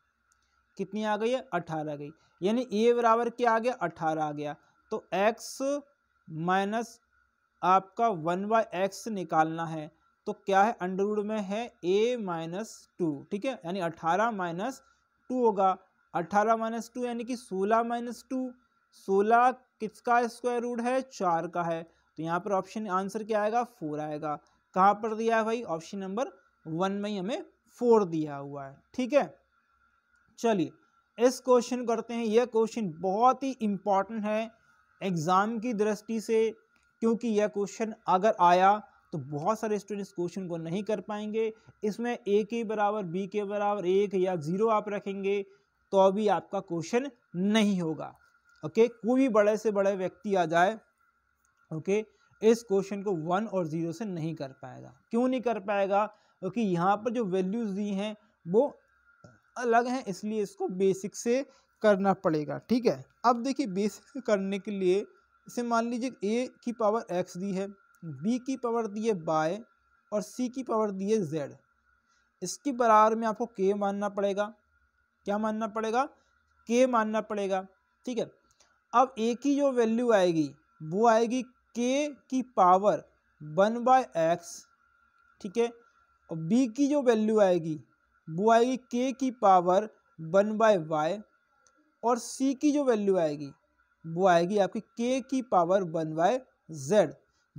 कितनी आ गई है 18 आ गई यानी ए बराबर क्या आ गया 18 आ गया तो एक्स माइनस आपका वन बाय एक्स निकालना है तो क्या है अंडर रूट में है ए माइनस टू ठीक है यानी अठारह माइनस टू होगा अठारह माइनस टू यानी कि सोलह माइनस टू सोलह किसका स्क्वायर रूट है चार का है तो यहाँ पर ऑप्शन आंसर क्या आएगा फोर आएगा कहाँ पर दिया है भाई ऑप्शन नंबर वन में ही हमें फोर दिया हुआ है ठीक है चलिए इस क्वेश्चन करते हैं यह क्वेश्चन बहुत ही इंपॉर्टेंट है एग्ज़ाम की दृष्टि से क्योंकि यह क्वेश्चन अगर आया तो बहुत सारे स्टूडेंट्स क्वेश्चन को नहीं कर पाएंगे इसमें ए के बराबर बी के बराबर एक या ज़ीरो आप रखेंगे तो भी आपका क्वेश्चन नहीं होगा ओके कोई भी बड़े से बड़े व्यक्ति आ जाए ओके इस क्वेश्चन को वन और ज़ीरो से नहीं कर पाएगा क्यों नहीं कर पाएगा क्योंकि यहाँ पर जो वैल्यूज़ दी हैं वो अलग हैं इसलिए इसको बेसिक से करना पड़ेगा ठीक है अब देखिए बेसिक करने के लिए इसे मान लीजिए ए की पावर एक्स दी है बी की पावर दी है बाय और सी की पावर दी है जेड इसके बराबर में आपको के मानना पड़ेगा क्या मानना पड़ेगा के मानना पड़ेगा ठीक है अब ए की जो वैल्यू आएगी वो आएगी के की पावर वन बाय एक्स ठीक है और बी की जो वैल्यू आएगी वो आएगी के की पावर वन बाय वाई और c की जो वैल्यू आएगी वो आएगी आपकी k की पावर वन बाय जेड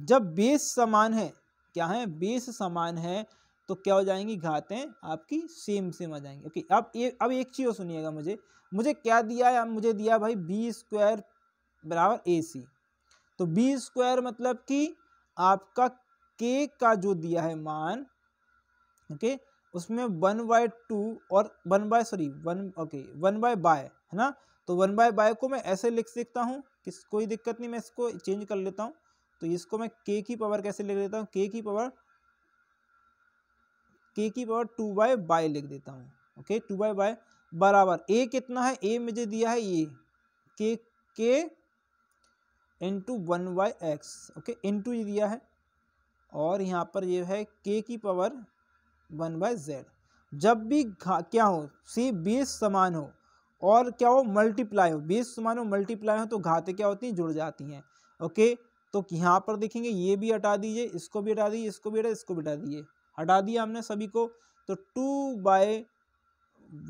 जब बेस समान है क्या है बेस समान है तो क्या हो जाएंगी घातें आपकी सेम सेम आ जाएंगी ओके अब ये अब एक चीज़ और सुनिएगा मुझे मुझे क्या दिया है मुझे दिया भाई बी स्क्वायर बराबर ए सी तो बी स्क्वायर मतलब कि आपका के का जो दिया है मान ओके उसमें वन बाय टू और one by sorry one okay one by by है ना तो वन बाय बाय को मैं ऐसे लिख सकता हूँ किस कोई दिक्कत नहीं मैं इसको चेंज कर लेता हूँ तो इसको मैं के की पावर कैसे लिख देता हूँ के की पावर के की पावर टू बाय बाय लिख देता हूँ ओके टू बाय बाय बराबर ए कितना है ए मुझे दिया है ये के के into one by X okay into ये दिया है और यहाँ पर ये है के की पावर वन बाय जेड जब भी क्या हो सी बेस समान हो और क्या हो मल्टीप्लाई हो बेस मानो मल्टीप्लाई हो तो घातें क्या होती हैं जुड़ जाती हैं ओके तो यहाँ पर देखेंगे ये भी हटा दीजिए इसको भी हटा दीजिए इसको भी हटा इसको भी हटा दीजिए हटा दिया हमने सभी को तो टू बाय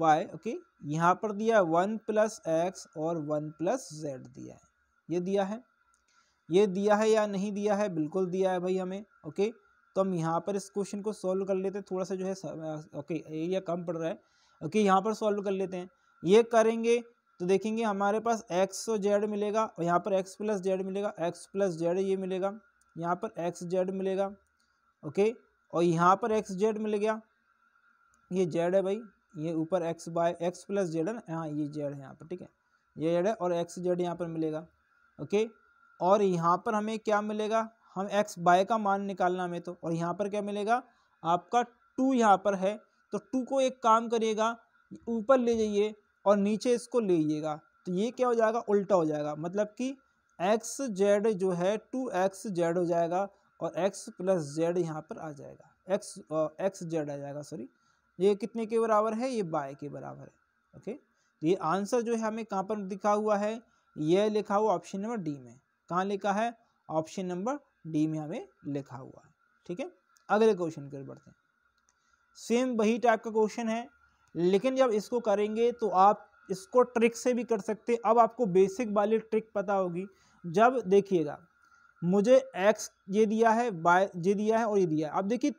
वाई ओके यहाँ पर दिया है वन प्लस एक्स और वन प्लस जेड दिया है ये दिया है ये दिया है या नहीं दिया है बिल्कुल दिया है भाई हमें ओके तो हम यहाँ पर इस क्वेश्चन को सॉल्व कर लेते हैं थोड़ा सा जो है ओके एरिया कम पड़ रहा है ओके यहाँ पर सॉल्व कर लेते हैं ये करेंगे तो देखेंगे हमारे पास एक्स जेड मिलेगा और यहाँ पर एक्स प्लस जेड मिलेगा एक्स प्लस जेड ये मिलेगा यहाँ पर एक्स जेड मिलेगा ओके और यहाँ पर एक्स जेड मिल गया ये जेड है भाई ये ऊपर X by X plus Z है ना हाँ ये जेड है यहाँ पर ठीक है ये जेड है और एक्स जेड यहाँ पर मिलेगा ओके और यहाँ पर हमें क्या मिलेगा हम एक्स बाय का मान निकालना हमें तो और यहाँ पर क्या मिलेगा आपका टू यहाँ पर है तो टू को एक काम करिएगा ऊपर ले जाइए और नीचे इसको लीजिएगा तो ये क्या हो जाएगा उल्टा हो जाएगा मतलब कि एक्स जेड जो है टू एक्स जेड हो जाएगा और एक्स प्लस जेड यहाँ पर आ जाएगा एक्स एक्स जेड आ जाएगा सॉरी ये कितने के बराबर है ये बाय के बराबर है ओके तो ये आंसर जो है हमें कहाँ पर लिखा हुआ है यह लिखा हुआ ऑप्शन नंबर डी में कहाँ लिखा है ऑप्शन नंबर डी में हमें लिखा हुआ है ठीक है अगले क्वेश्चन की ओर बढ़ते हैं सेम वही टाइप का क्वेश्चन है लेकिन जब इसको करेंगे तो आप इसको ट्रिक से भी कर सकते अब आपको बेसिक वाली ट्रिक पता होगी जब देखिएगा मुझे एक्स ये दिया है बाय ये दिया है और ये दिया है अब देखिए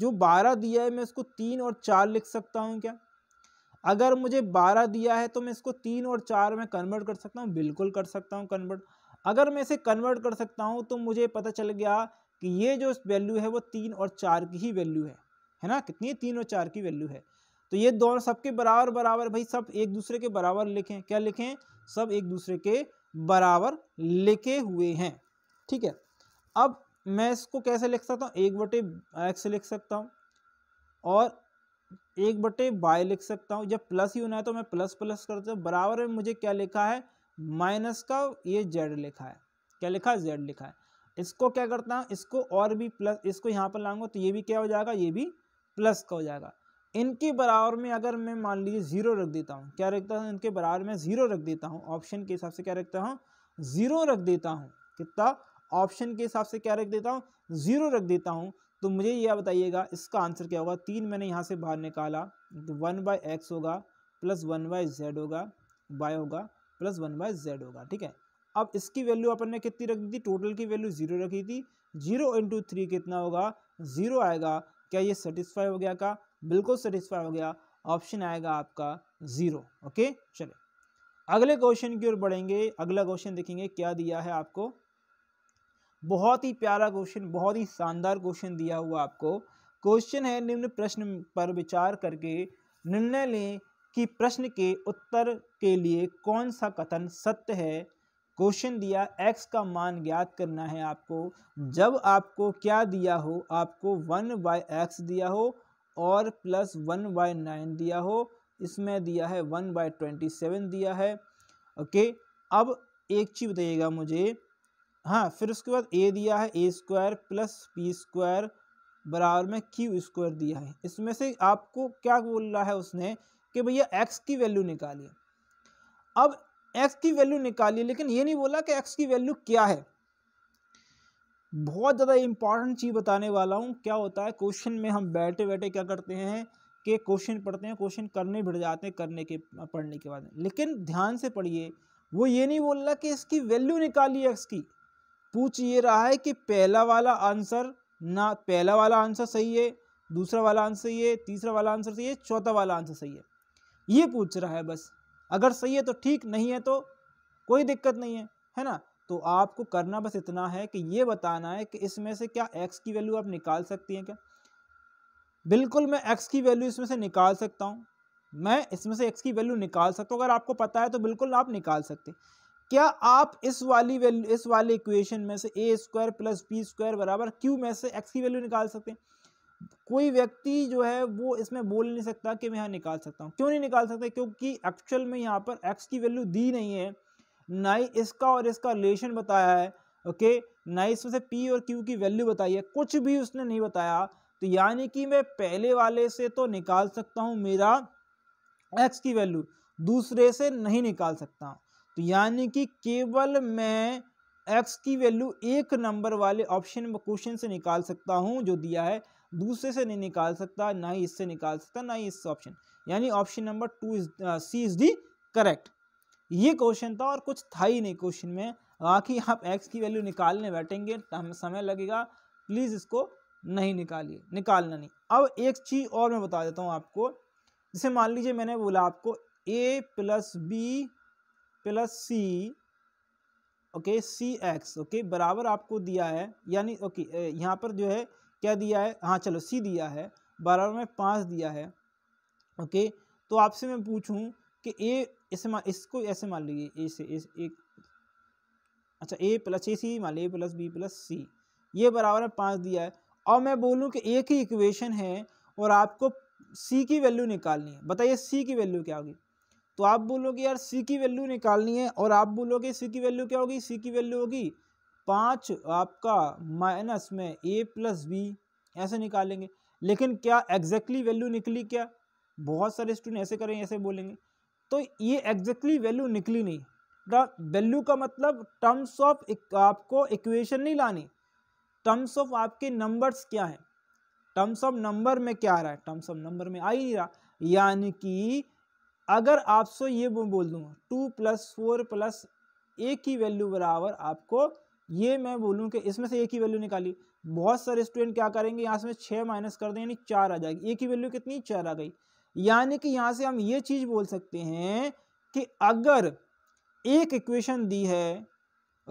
जो बारह दिया है मैं इसको तीन और चार लिख सकता हूँ क्या अगर मुझे बारह दिया है तो मैं इसको तीन और चार में कन्वर्ट कर सकता हूँ बिल्कुल कर सकता हूँ कन्वर्ट अगर मैं इसे कन्वर्ट कर सकता हूँ तो मुझे पता चल गया कि ये जो वैल्यू है वो तीन और चार की ही वैल्यू है है ना कितनी तीन और चार की वैल्यू है तो ये दोनों सबके बराबर बराबर भाई सब एक दूसरे के बराबर लिखें क्या लिखें सब एक दूसरे के बराबर लिखे हुए हैं ठीक है अब मैं इसको कैसे लिख सकता हूँ एक बटे एक्स लिख सकता हूँ और एक बटे बाय लिख सकता हूँ जब प्लस ही होना है तो मैं प्लस प्लस करता हूँ बराबर में मुझे क्या लिखा है माइनस का ये जेड लिखा है क्या लिखा है जेड लिखा है इसको क्या करता हूँ इसको और भी प्लस इसको यहाँ पर लाऊंगा तो ये भी क्या हो जाएगा ये भी प्लस का हो जाएगा इनके बराबर में अगर मैं मान लीजिए ज़ीरो रख देता हूँ क्या रखता हूँ इनके बराबर में ज़ीरो रख देता हूँ ऑप्शन के हिसाब से क्या रखता हूँ ज़ीरो रख देता हूँ कितना ऑप्शन के हिसाब से क्या रख देता हूँ ज़ीरो रख देता हूँ तो मुझे यह बताइएगा इसका आंसर क्या होगा तीन मैंने यहाँ से बाहर निकाला तो वन बाई एक्स होगा प्लस वन बाई जेड होगा बाय होगा प्लस वन बाय जेड होगा ठीक है अब इसकी वैल्यू अपन ने कितनी रख दी थी टोटल की वैल्यू जीरो रखी थी जीरो इंटू थ्री कितना होगा ज़ीरो आएगा क्या ये सेटिस्फाई हो गया का बिल्कुल सेटिस्फाई हो गया ऑप्शन आएगा आपका ज़ीरो ओके चलो अगले क्वेश्चन की ओर बढ़ेंगे अगला क्वेश्चन देखेंगे क्या दिया है आपको बहुत ही प्यारा क्वेश्चन बहुत ही शानदार क्वेश्चन दिया हुआ आपको क्वेश्चन है निम्न प्रश्न पर विचार करके निर्णय लें कि प्रश्न के उत्तर के लिए कौन सा कथन सत्य है क्वेश्चन दिया x का मान ज्ञात करना है आपको जब आपको क्या दिया हो आपको वन बाय एक्स दिया हो और प्लस वन बाई नाइन दिया हो इसमें दिया है वन बाय ट्वेंटी सेवन दिया है ओके अब एक चीज़ बताइएगा मुझे हाँ फिर उसके बाद ए दिया है A square plus P square बराबर में क्यू स्क्वायर दिया है इसमें से आपको क्या बोल रहा है उसने कि भैया एक्स की वैल्यू निकालिए अब एक्स की वैल्यू निकालिए लेकिन ये नहीं बोला कि एक्स की वैल्यू क्या है बहुत ज़्यादा इंपॉर्टेंट चीज़ बताने वाला हूँ क्या होता है क्वेश्चन में हम बैठे बैठे क्या करते हैं कि क्वेश्चन पढ़ते हैं क्वेश्चन करने भिड़ जाते हैं करने के पढ़ने के बाद लेकिन ध्यान से पढ़िए वो ये नहीं बोल रहा कि इसकी वैल्यू निकालिए एक्स की पूछ ये रहा है कि पहला वाला आंसर ना पहला वाला आंसर सही है दूसरा वाला आंसर सही है तीसरा वाला आंसर सही है चौथा वाला आंसर सही है ये पूछ रहा है बस अगर सही है तो ठीक नहीं है तो कोई दिक्कत नहीं है है ना तो आपको करना बस इतना है कि ये बताना है कि इसमें से क्या एक्स की वैल्यू आप निकाल सकती हैं क्या बिल्कुल मैं एक्स की वैल्यू इसमें से निकाल सकता हूँ मैं इसमें से एक्स की वैल्यू निकाल सकता हूँ अगर आपको पता है तो बिल्कुल आप निकाल सकते क्या आप इस वाली वैल्यू इस वाले इक्वेशन में से A square plus B square बराबर क्यू में से एक्स की वैल्यू निकाल सकते हैं कोई व्यक्ति जो है वो इसमें बोल नहीं सकता कि मैं यहाँ निकाल सकता हूँ क्यों नहीं निकाल सकते क्योंकि एक्चुअल में यहाँ पर एक्स की वैल्यू दी नहीं है ही इसका और इसका रिलेशन बताया है ओके ही इसमें से पी और क्यू की वैल्यू बताई है कुछ भी उसने नहीं बताया तो यानी कि मैं पहले वाले से तो निकाल सकता हूँ मेरा एक्स की वैल्यू दूसरे से नहीं निकाल सकता तो यानी कि केवल मैं एक्स की वैल्यू एक नंबर वाले ऑप्शन क्वेश्चन से निकाल सकता हूँ जो दिया है दूसरे से नहीं निकाल सकता ना ही इससे निकाल सकता ना ही इस ऑप्शन यानी option number two is C is the correct ये क्वेश्चन था और कुछ था ही नहीं क्वेश्चन में बाकी आप एक्स की वैल्यू निकालने बैठेंगे तो हमें समय लगेगा प्लीज़ इसको नहीं निकालिए निकालना नहीं अब एक चीज़ और मैं बता देता हूँ आपको जैसे मान लीजिए मैंने बोला आपको A plus B plus C okay C X okay बराबर आपको दिया है यानी ओके यहाँ पर जो है क्या दिया है हाँ चलो सी दिया है बराबर में पाँच दिया है ओके तो आपसे मैं पूछूँ कि ए ऐसे मान इसको ऐसे मान लीजिए ए से ए एक अच्छा ए प्लस ए सी मान लीजिए प्लस बी प्लस सी ये बराबर है पाँच दिया है और मैं बोलूँ कि एक ही इक्वेशन है और आपको सी की वैल्यू निकालनी है बताइए सी की वैल्यू क्या होगी तो आप बोलोगे यार सी की वैल्यू निकालनी है और आप बोलोगे सी की वैल्यू क्या होगी सी की वैल्यू होगी पाँच आपका माइनस में ए प्लस बी ऐसे निकालेंगे लेकिन क्या एग्जैक्टली वैल्यू निकली क्या बहुत सारे स्टूडेंट ऐसे करेंगे ऐसे बोलेंगे तो ये एग्जैक्टली वैल्यू निकली नहीं द वैल्यू का मतलब टर्म्स ऑफ आपको इक्वेशन नहीं लानी टर्म्स ऑफ आपके नंबर्स क्या हैं टर्म्स ऑफ नंबर में क्या आ रहा है टर्म्स ऑफ नंबर में आ ही नहीं रहा यानी कि अगर आपसे ये मैं बोल दूँ two plus four plus A की वैल्यू बराबर आपको ये मैं बोलूँ कि इसमें से ए की वैल्यू निकाली बहुत सारे स्टूडेंट क्या करेंगे यहाँ से छः माइनस कर दें यानी चार आ जाएगी ए की वैल्यू कितनी चार आ गई यानी कि यहाँ से हम ये चीज़ बोल सकते हैं कि अगर एक इक्वेशन दी है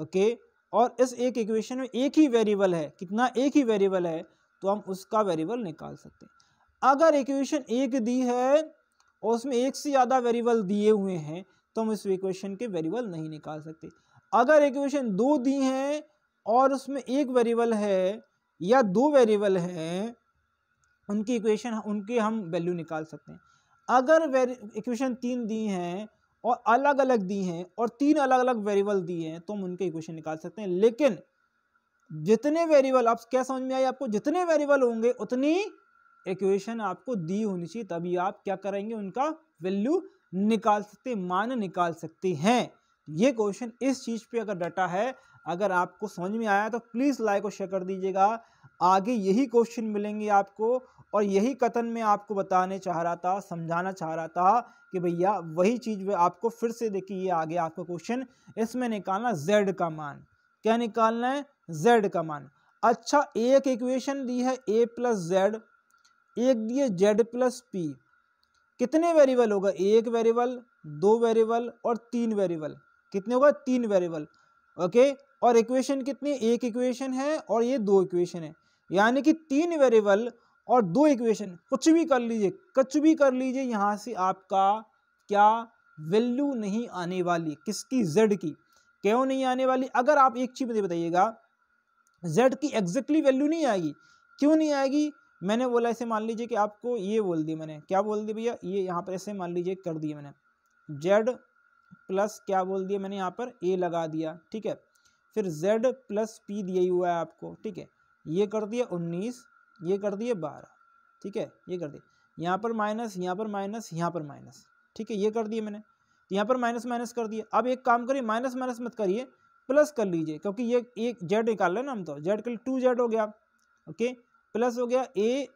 ओके और इस एक इक्वेशन में एक ही वेरिएबल है कितना एक ही वेरिएबल है तो हम उसका वेरिएबल निकाल सकते हैं अगर इक्वेशन एक दी है और उसमें एक से ज़्यादा वेरिएबल दिए हुए हैं तो हम इस इक्वेशन के वेरिएबल नहीं निकाल सकते अगर इक्वेशन दो दी हैं और उसमें एक वेरिएबल है या दो वेरिएबल हैं उनकी इक्वेशन उनके हम वैल्यू निकाल सकते हैं अगर इक्वेशन तीन दी हैं और अलग अलग दी हैं और तीन अलग अलग वेरिएबल दिए हैं तो हम उनके इक्वेशन निकाल सकते हैं लेकिन जितने वेरिएबल आप क्या समझ में आए आपको जितने वेरिएबल होंगे उतनी इक्वेशन आपको दी होनी चाहिए तभी आप क्या करेंगे उनका वैल्यू निकाल सकते मान निकाल सकते हैं ये क्वेश्चन इस चीज़ पे अगर डटा है अगर आपको समझ में आया तो प्लीज़ लाइक और शेयर कर दीजिएगा आगे यही क्वेश्चन मिलेंगे आपको और यही कथन मैं आपको बताने चाह रहा था समझाना चाह रहा था कि भैया वही चीज़ आपको फिर से देखिए ये आ गया आपका क्वेश्चन इसमें निकालना जेड का मान क्या निकालना है जेड का मान अच्छा एक इक्वेशन दी है ए प्लस जेड एक दिए जेड प्लस पी कितने वेरिएबल होगा एक वेरिएबल दो वेरिएबल और तीन वेरिएबल कितने होगा तीन वेरिएबल ओके और इक्वेशन कितनी एक इक्वेशन है और ये दो इक्वेशन है यानी कि तीन वेरिएबल और दो इक्वेशन कुछ भी कर लीजिए कुछ भी कर लीजिए यहाँ से आपका क्या वैल्यू नहीं आने वाली किसकी जेड की क्यों नहीं आने वाली अगर आप एक चीज़ मुझे बताइएगा जेड की एग्जैक्टली वैल्यू नहीं आएगी क्यों नहीं आएगी मैंने बोला ऐसे मान लीजिए कि आपको ये बोल दी मैंने क्या बोल दी भैया ये यहाँ पर ऐसे मान लीजिए कर दिए मैंने जेड प्लस क्या बोल दिया मैंने यहाँ पर ए लगा दिया ठीक है फिर जेड प्लस पी दिया हुआ है आपको ठीक है ये कर दिया उन्नीस ये कर दिए बारह ठीक है ये कर दिए यहाँ पर माइनस यहाँ पर माइनस यहाँ पर माइनस ठीक है ये कर दिए मैंने यहाँ पर माइनस माइनस कर दिए अब एक काम करिए माइनस माइनस मत करिए प्लस कर लीजिए क्योंकि ये एक जेड निकाल रहे ना हम तो जेड के लिए टू जेड हो गया ओके प्लस हो गया ए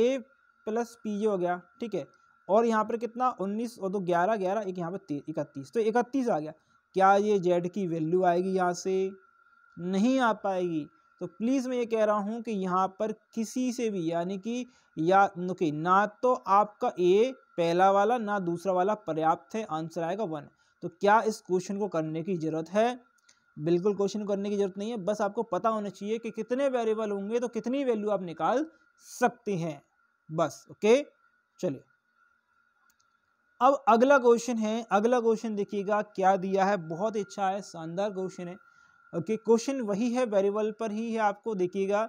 ए प्लस पी ये हो गया ठीक है और यहाँ पर कितना उन्नीस और दो ग्यारह ग्यारह एक यहाँ पर इकतीस तो इकतीस आ गया क्या ये जेड की वैल्यू आएगी यहाँ से नहीं आ पाएगी तो प्लीज़ मैं ये कह रहा हूँ कि यहाँ पर किसी से भी यानी कि या नुके ना तो आपका ए पहला वाला ना दूसरा वाला पर्याप्त है आंसर आएगा वन तो क्या इस क्वेश्चन को करने की ज़रूरत है बिल्कुल क्वेश्चन करने की ज़रूरत नहीं है बस आपको पता होना चाहिए कि कितने वेरिएबल होंगे तो कितनी वैल्यू आप निकाल सकते हैं बस ओके चलिए अब अगला क्वेश्चन है अगला क्वेश्चन देखिएगा क्या दिया है बहुत अच्छा है शानदार क्वेश्चन है ओके क्वेश्चन वही है वेरिएबल पर ही है आपको देखिएगा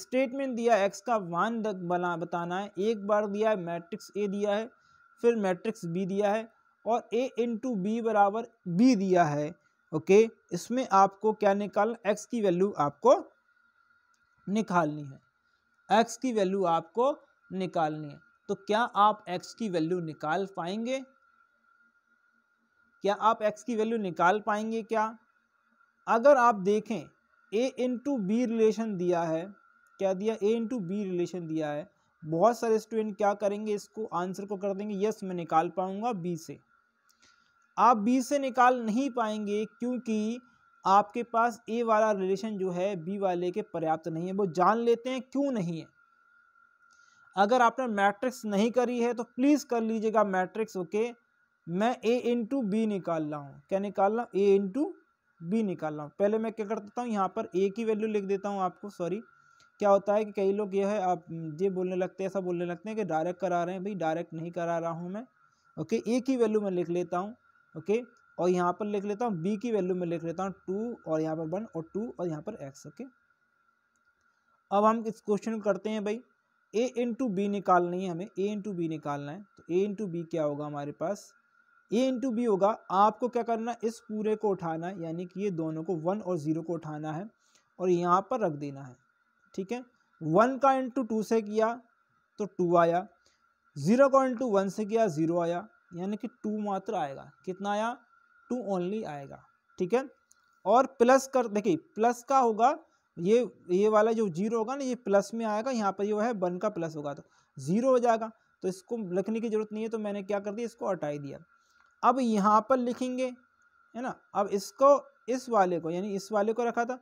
स्टेटमेंट दिया एक्स का वन बना बताना है एक बार दिया है मैट्रिक्स ए दिया है फिर मैट्रिक्स बी दिया है और ए इंटू बी बराबर बी दिया है ओके इसमें आपको क्या निकालना एक्स की वैल्यू आपको निकालनी है एक्स की वैल्यू आपको निकालनी है तो क्या आप एक्स की वैल्यू निकाल पाएंगे क्या आप एक्स की वैल्यू निकाल पाएंगे क्या अगर आप देखें ए इंटू बी रिलेशन दिया है क्या दिया ए इंटू बी रिलेशन दिया है बहुत सारे स्टूडेंट क्या करेंगे इसको आंसर को कर देंगे यस मैं निकाल पाऊंगा बी से आप बी से निकाल नहीं पाएंगे क्योंकि आपके पास ए वाला रिलेशन जो है बी वाले के पर्याप्त नहीं है वो जान लेते हैं क्यों नहीं है अगर आपने मैट्रिक्स नहीं करी है तो प्लीज़ कर लीजिएगा मैट्रिक्स ओके मैं ए इंटू बी निकाल रहा हूँ क्या निकाल रहा हूँ ए इंटू बी निकाल रहा हूँ पहले मैं क्या कर देता हूँ यहाँ पर ए की वैल्यू लिख देता हूँ आपको सॉरी क्या होता है कि कई लोग यह है आप ये बोलने लगते हैं ऐसा बोलने लगते हैं कि डायरेक्ट करा रहे हैं भाई डायरेक्ट नहीं करा रहा हूँ मैं ओके ए की वैल्यू मैं लिख लेता हूँ ओके और यहाँ पर लिख लेता हूँ बी की वैल्यू में लिख लेता हूँ टू और यहाँ पर वन और टू और यहाँ पर एक्स ओके अब हम इस क्वेश्चन को करते हैं भाई ए इंटू बी निकालनी है हमें ए इंटू बी निकालना है तो ए इंटू बी क्या होगा हमारे पास ए इंटू बी होगा आपको क्या करना है इस पूरे को उठाना है यानी कि ये दोनों को वन और ज़ीरो को उठाना है और यहाँ पर रख देना है ठीक है वन का इंटू टू से किया तो टू आया ज़ीरो का इंटू वन से किया ज़ीरो आया यानी कि टू मात्र आएगा कितना आया टू ओनली आएगा ठीक है और प्लस कर देखिए प्लस का होगा ये ये वाला जो जीरो होगा ना ये प्लस में आएगा यहाँ पर ये है वन का प्लस होगा तो ज़ीरो हो जाएगा तो इसको लिखने की ज़रूरत नहीं है तो मैंने क्या कर दिया इसको हटाई दिया अब यहाँ पर लिखेंगे है ना अब इसको इस वाले को यानी इस वाले को रखा था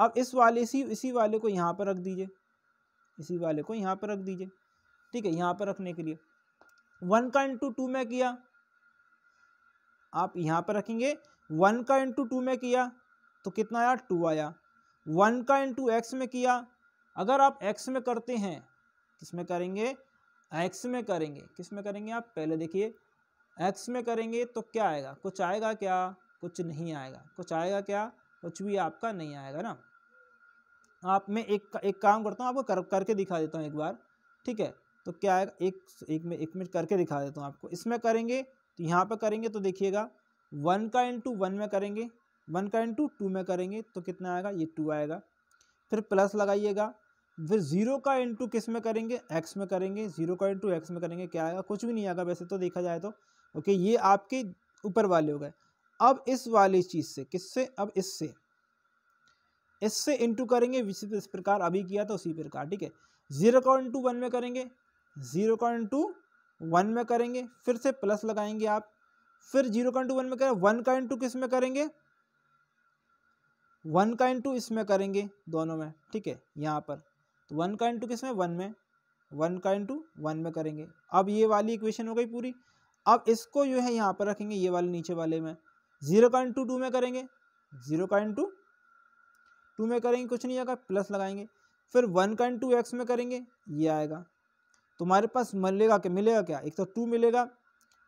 अब इस वाले इसी इसी वाले को यहाँ पर रख दीजिए इसी वाले को यहाँ पर रख दीजिए ठीक है यहाँ पर रखने के लिए वन का इंटू टू में किया आप यहाँ पर रखेंगे वन का इंटू टू में किया तो कितना आया टू आया वन का इंटू एक्स में किया अगर आप एक्स में करते हैं किस में करेंगे एक्स में करेंगे किस में करेंगे आप पहले देखिए एक्स में करेंगे तो क्या आएगा कुछ आएगा क्या कुछ नहीं आएगा कुछ आएगा क्या कुछ भी आपका नहीं आएगा ना आप मैं एक एक काम करता हूँ आपको कर करके दिखा देता हूँ एक बार ठीक है तो क्या आएगा एक एक में एक मिनट करके दिखा देता हूँ आपको इसमें करेंगे तो यहाँ पर करेंगे तो देखिएगा वन का इंटू वन में करेंगे वन का इंटू टू में करेंगे तो कितना आएगा ये टू आएगा फिर प्लस लगाइएगा फिर ज़ीरो का इंटू किस में करेंगे एक्स में करेंगे ज़ीरो का इंटू एक्स में करेंगे क्या आएगा कुछ भी नहीं आएगा वैसे तो देखा जाए तो ओके ये आपके ऊपर वाले हो गए अब इस वाली चीज़ से किससे अब इससे इससे इंटू करेंगे विचित इस प्रकार अभी किया था उसी प्रकार ठीक है जीरो का इंटू वन में करेंगे जीरो का इंटू वन में करेंगे फिर से प्लस लगाएंगे आप फिर जीरो का इंटू वन में करें वन का इंटू किस में करेंगे वन का इंटू इसमें करेंगे दोनों में ठीक है यहाँ पर तो वन का इंटू किस में वन में वन का इंटू वन में करेंगे अब ये वाली इक्वेशन हो गई पूरी अब इसको जो है यहाँ पर रखेंगे ये वाले नीचे वाले में जीरो पॉइंट टू टू में करेंगे जीरो पॉइंट टू टू में करेंगे कुछ नहीं आएगा प्लस लगाएंगे फिर वन का टू एक्स में करेंगे ये आएगा तुम्हारे पास मिलेगा क्या मिलेगा क्या एक तो टू मिलेगा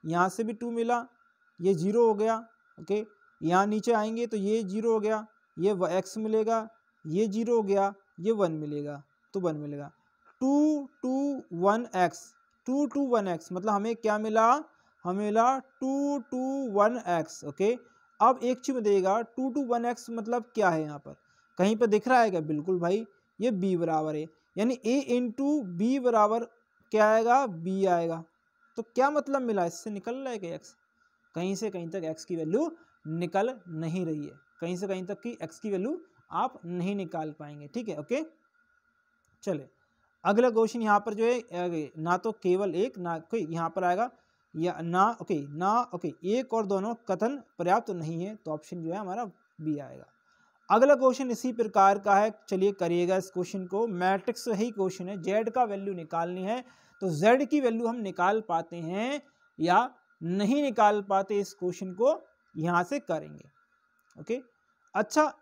यहाँ से भी टू मिला ये जीरो हो गया ओके यहाँ नीचे आएंगे तो ये जीरो हो गया ये एक्स मिलेगा ये जीरो हो गया ये वन मिलेगा तो वन मिलेगा two two one X two two one X मतलब हमें क्या मिला हमें मिला two two one X okay अब एक चीज बताइएगा टू टू वन एक्स मतलब क्या है यहाँ पर कहीं पर दिख रहा है क्या बिल्कुल भाई ये बी बराबर है यानी ए इंटू बी बराबर क्या आएगा बी आएगा तो क्या मतलब मिला इससे निकल रहा है कि एक्स कहीं से कहीं तक एक्स की वैल्यू निकल नहीं रही है कहीं से कहीं तक की एक्स की वैल्यू आप नहीं निकाल पाएंगे ठीक है ओके चले अगला क्वेश्चन यहाँ पर जो है ना तो केवल एक ना कोई यहाँ पर आएगा या ना ओके ना ओके एक और दोनों कथन पर्याप्त तो नहीं है तो ऑप्शन जो है हमारा बी आएगा अगला क्वेश्चन इसी प्रकार का है चलिए करिएगा इस क्वेश्चन को मैट्रिक्स ही क्वेश्चन है जेड का वैल्यू निकालनी है तो जेड की वैल्यू हम निकाल पाते हैं या नहीं निकाल पाते इस क्वेश्चन को यहाँ से करेंगे ओके अच्छा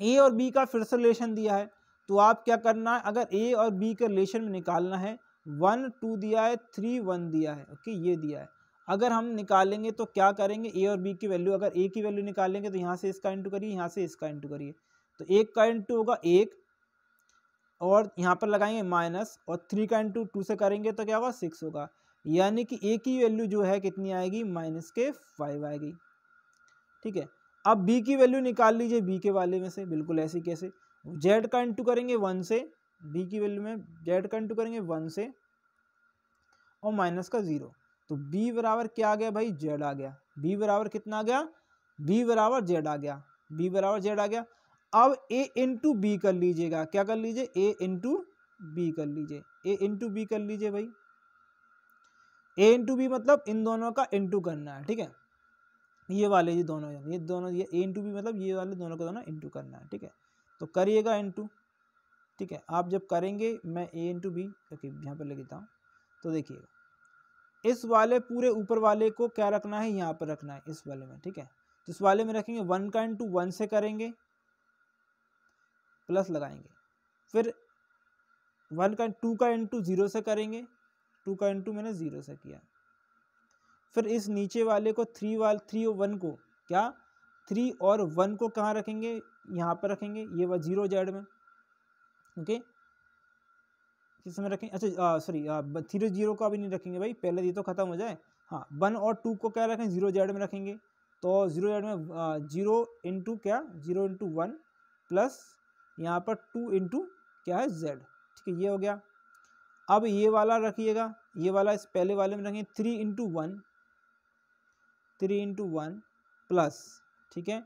ए और बी का फिर से रिलेशन दिया है तो आप क्या करना है अगर ए और बी के रिलेशन में निकालना है वन टू दिया है थ्री वन दिया है ओके ये दिया है अगर हम निकालेंगे तो क्या करेंगे ए और बी की वैल्यू अगर ए की वैल्यू निकालेंगे तो यहाँ से इसका इंटू करिए यहाँ से इसका इंटू करिए तो एक का इंटू होगा एक और यहाँ पर लगाएंगे माइनस और थ्री का इंटू टू से करेंगे तो क्या होगा सिक्स होगा यानी कि ए की वैल्यू जो है कितनी आएगी माइनस के फाइव आएगी ठीक है अब बी की वैल्यू निकाल लीजिए बी के वाले में से बिल्कुल ऐसे कैसे जेड का इंटू करेंगे वन से बी की वैल्यू में जेड का इंटू करेंगे वन से और माइनस का ज़ीरो तो बी बराबर क्या आ गया भाई जेड आ गया बी बराबर कितना आ गया बी बराबर जेड आ गया बी बराबर जेड आ गया अब ए इंटू बी कर लीजिएगा क्या कर लीजिए ए इंटू बी कर लीजिए ए इंटू बी कर लीजिए भाई ए इंटू बी मतलब इन दोनों का इंटू करना है ठीक है ये वाले जी दोनों ये दोनों ये ए इंटू बी मतलब ये वाले दोनों का दोनों इंटू करना है ठीक है तो करिएगा इंटू ठीक है आप जब करेंगे मैं ए इंटू बी ओके यहाँ पर लिख हूँ तो देखिएगा इस वाले पूरे ऊपर वाले को क्या रखना है यहाँ पर रखना है इस वाले में ठीक है तो इस वाले में रखेंगे वन का इंटू वन से करेंगे प्लस लगाएंगे फिर वन का टू का इंटू ज़ीरो से करेंगे टू का इंटू मैंने ज़ीरो से किया फिर इस नीचे वाले को थ्री वाल थ्री और वन को क्या थ्री और वन को कहाँ रखेंगे यहाँ पर रखेंगे ये वह जीरो जेड में ओके किस समय रखें अच्छा सॉरी थीरो जीरो को अभी नहीं रखेंगे भाई पहले ये तो खत्म हो जाए हाँ वन और टू को क्या रखें जीरो जेड में रखेंगे तो जीरो जेड में जीरो इंटू क्या जीरो इंटू वन प्लस यहाँ पर टू इंटू क्या है जेड ठीक है ये हो गया अब ये वाला रखिएगा ये वाला इस पहले वाले में रखेंगे three into one three into one plus ठीक है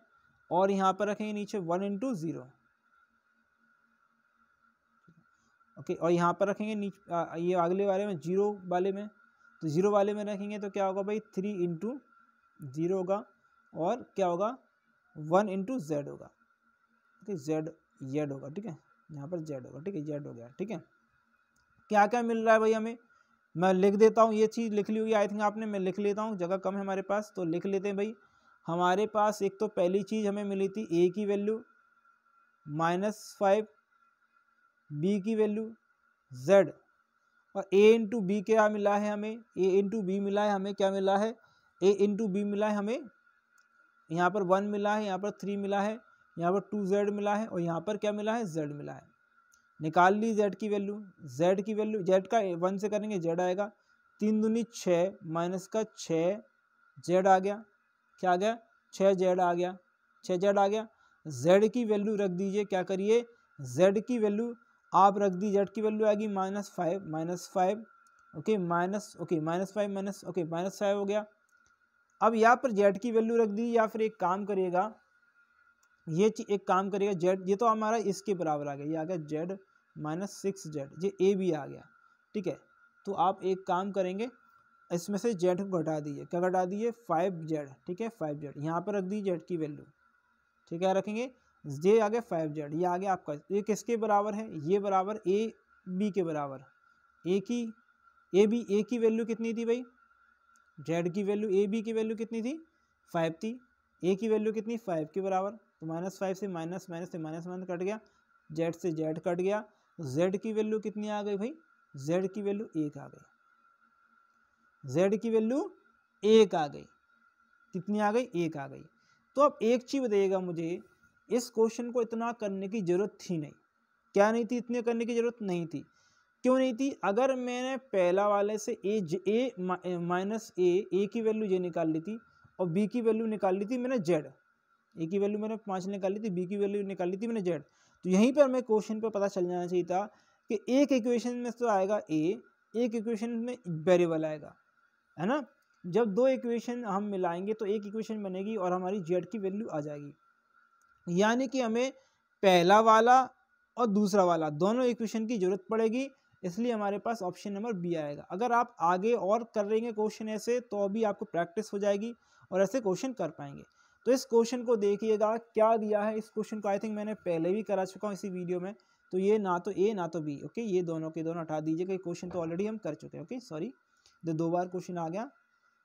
और यहाँ पर रखेंगे नीचे वन इंटू ज़ीरो ओके और यहाँ पर रखेंगे नीच आ, ये अगले वाले में जीरो वाले में तो ज़ीरो वाले में रखेंगे तो क्या होगा भाई थ्री इंटू ज़ीरो होगा और क्या होगा वन इंटू जेड होगा ओके जेड जेड होगा ठीक है यहाँ पर जेड होगा ठीक है जेड हो गया ठीक है क्या क्या मिल रहा है भाई हमें मैं लिख देता हूँ ये चीज़ लिख ली होगी आई थिंक आपने मैं लिख लेता हूँ जगह कम है हमारे पास तो लिख लेते हैं भाई हमारे पास एक तो पहली चीज़ हमें मिली थी ए की वैल्यू माइनस फाइव बी की वैल्यू जेड और ए इंटू बी क्या मिला है हमें ए इंटू बी मिला है हमें क्या मिला है ए इंटू बी मिला है हमें यहाँ पर वन मिला है यहाँ पर थ्री मिला है यहाँ पर टू जेड मिला है और यहाँ पर क्या मिला है जेड मिला है निकाल ली जेड की वैल्यू जेड की वैल्यू जेड का वन से करेंगे जेड आएगा तीन दूनी छः माइनस का छः जेड आ गया क्या आ गया छः जेड आ गया छः जेड आ गया जेड की वैल्यू रख दीजिए क्या करिए जेड की वैल्यू आप रख दी जेड की वैल्यू आएगी minus five minus five okay minus okay minus five minus okay minus five हो गया अब यहाँ पर जेड की वैल्यू रख दी या फिर एक काम करिएगा ये एक काम करिएगा जेड ये तो हमारा इसके बराबर आ गया ये आ गया जेड माइनस सिक्स जेड ये ए भी आ गया ठीक है तो आप एक काम करेंगे इसमें से जेड को घटा दीजिए क्या घटा दीजिए फाइव जेड ठीक है फाइव जेड यहाँ पर रख दीजिए जेड की वैल्यू ठीक है रखेंगे ये आ गया फाइव जेड ये आ गया आपका ये किसके बराबर है ये बराबर ए बी के बराबर ए की ए बी ए की वैल्यू कितनी थी भाई जेड की वैल्यू ए बी की वैल्यू कितनी थी फाइव थी ए की वैल्यू कितनी फाइव के बराबर तो माइनस फाइव से माइनस माइनस से माइनस माइनस कट गया जेड से जेड कट गया जेड की वैल्यू कितनी आ गई भाई जेड की वैल्यू एक आ गई जेड की वैल्यू एक आ गई कितनी आ गई एक आ गई तो अब एक चीज़ बताइएगा मुझे इस क्वेश्चन को इतना करने की ज़रूरत थी नहीं क्या नहीं थी इतने करने की ज़रूरत नहीं थी क्यों नहीं थी अगर मैंने पहला वाले से ए ज, ए माइनस ए ए की वैल्यू जे निकाल ली थी और बी की वैल्यू निकाल ली थी मैंने जेड ए की वैल्यू मैंने पाँच निकाल ली थी बी की वैल्यू निकाल ली थी मैंने जेड तो यहीं पर हमें क्वेश्चन पर पता चल जाना चाहिए था कि एक इक्वेशन में तो आएगा ए एक इक्वेशन में वेरिएबल आएगा है ना जब दो इक्वेशन हम मिलाएंगे तो एक इक्वेशन बनेगी और हमारी जेड की वैल्यू आ जाएगी यानी कि हमें पहला वाला और दूसरा वाला दोनों इक्वेशन की ज़रूरत पड़ेगी इसलिए हमारे पास ऑप्शन नंबर बी आएगा अगर आप आगे और कर रहेंगे क्वेश्चन ऐसे तो अभी आपको प्रैक्टिस हो जाएगी और ऐसे क्वेश्चन कर पाएंगे तो इस क्वेश्चन को देखिएगा क्या दिया है इस क्वेश्चन को आई थिंक मैंने पहले भी करा चुका हूँ इसी वीडियो में तो ये ना तो ए ना तो बी ओके ये दोनों के दोनों हटा दीजिएगा क्वेश्चन तो ऑलरेडी हम कर चुके हैं ओके सॉरी दो बार क्वेश्चन आ गया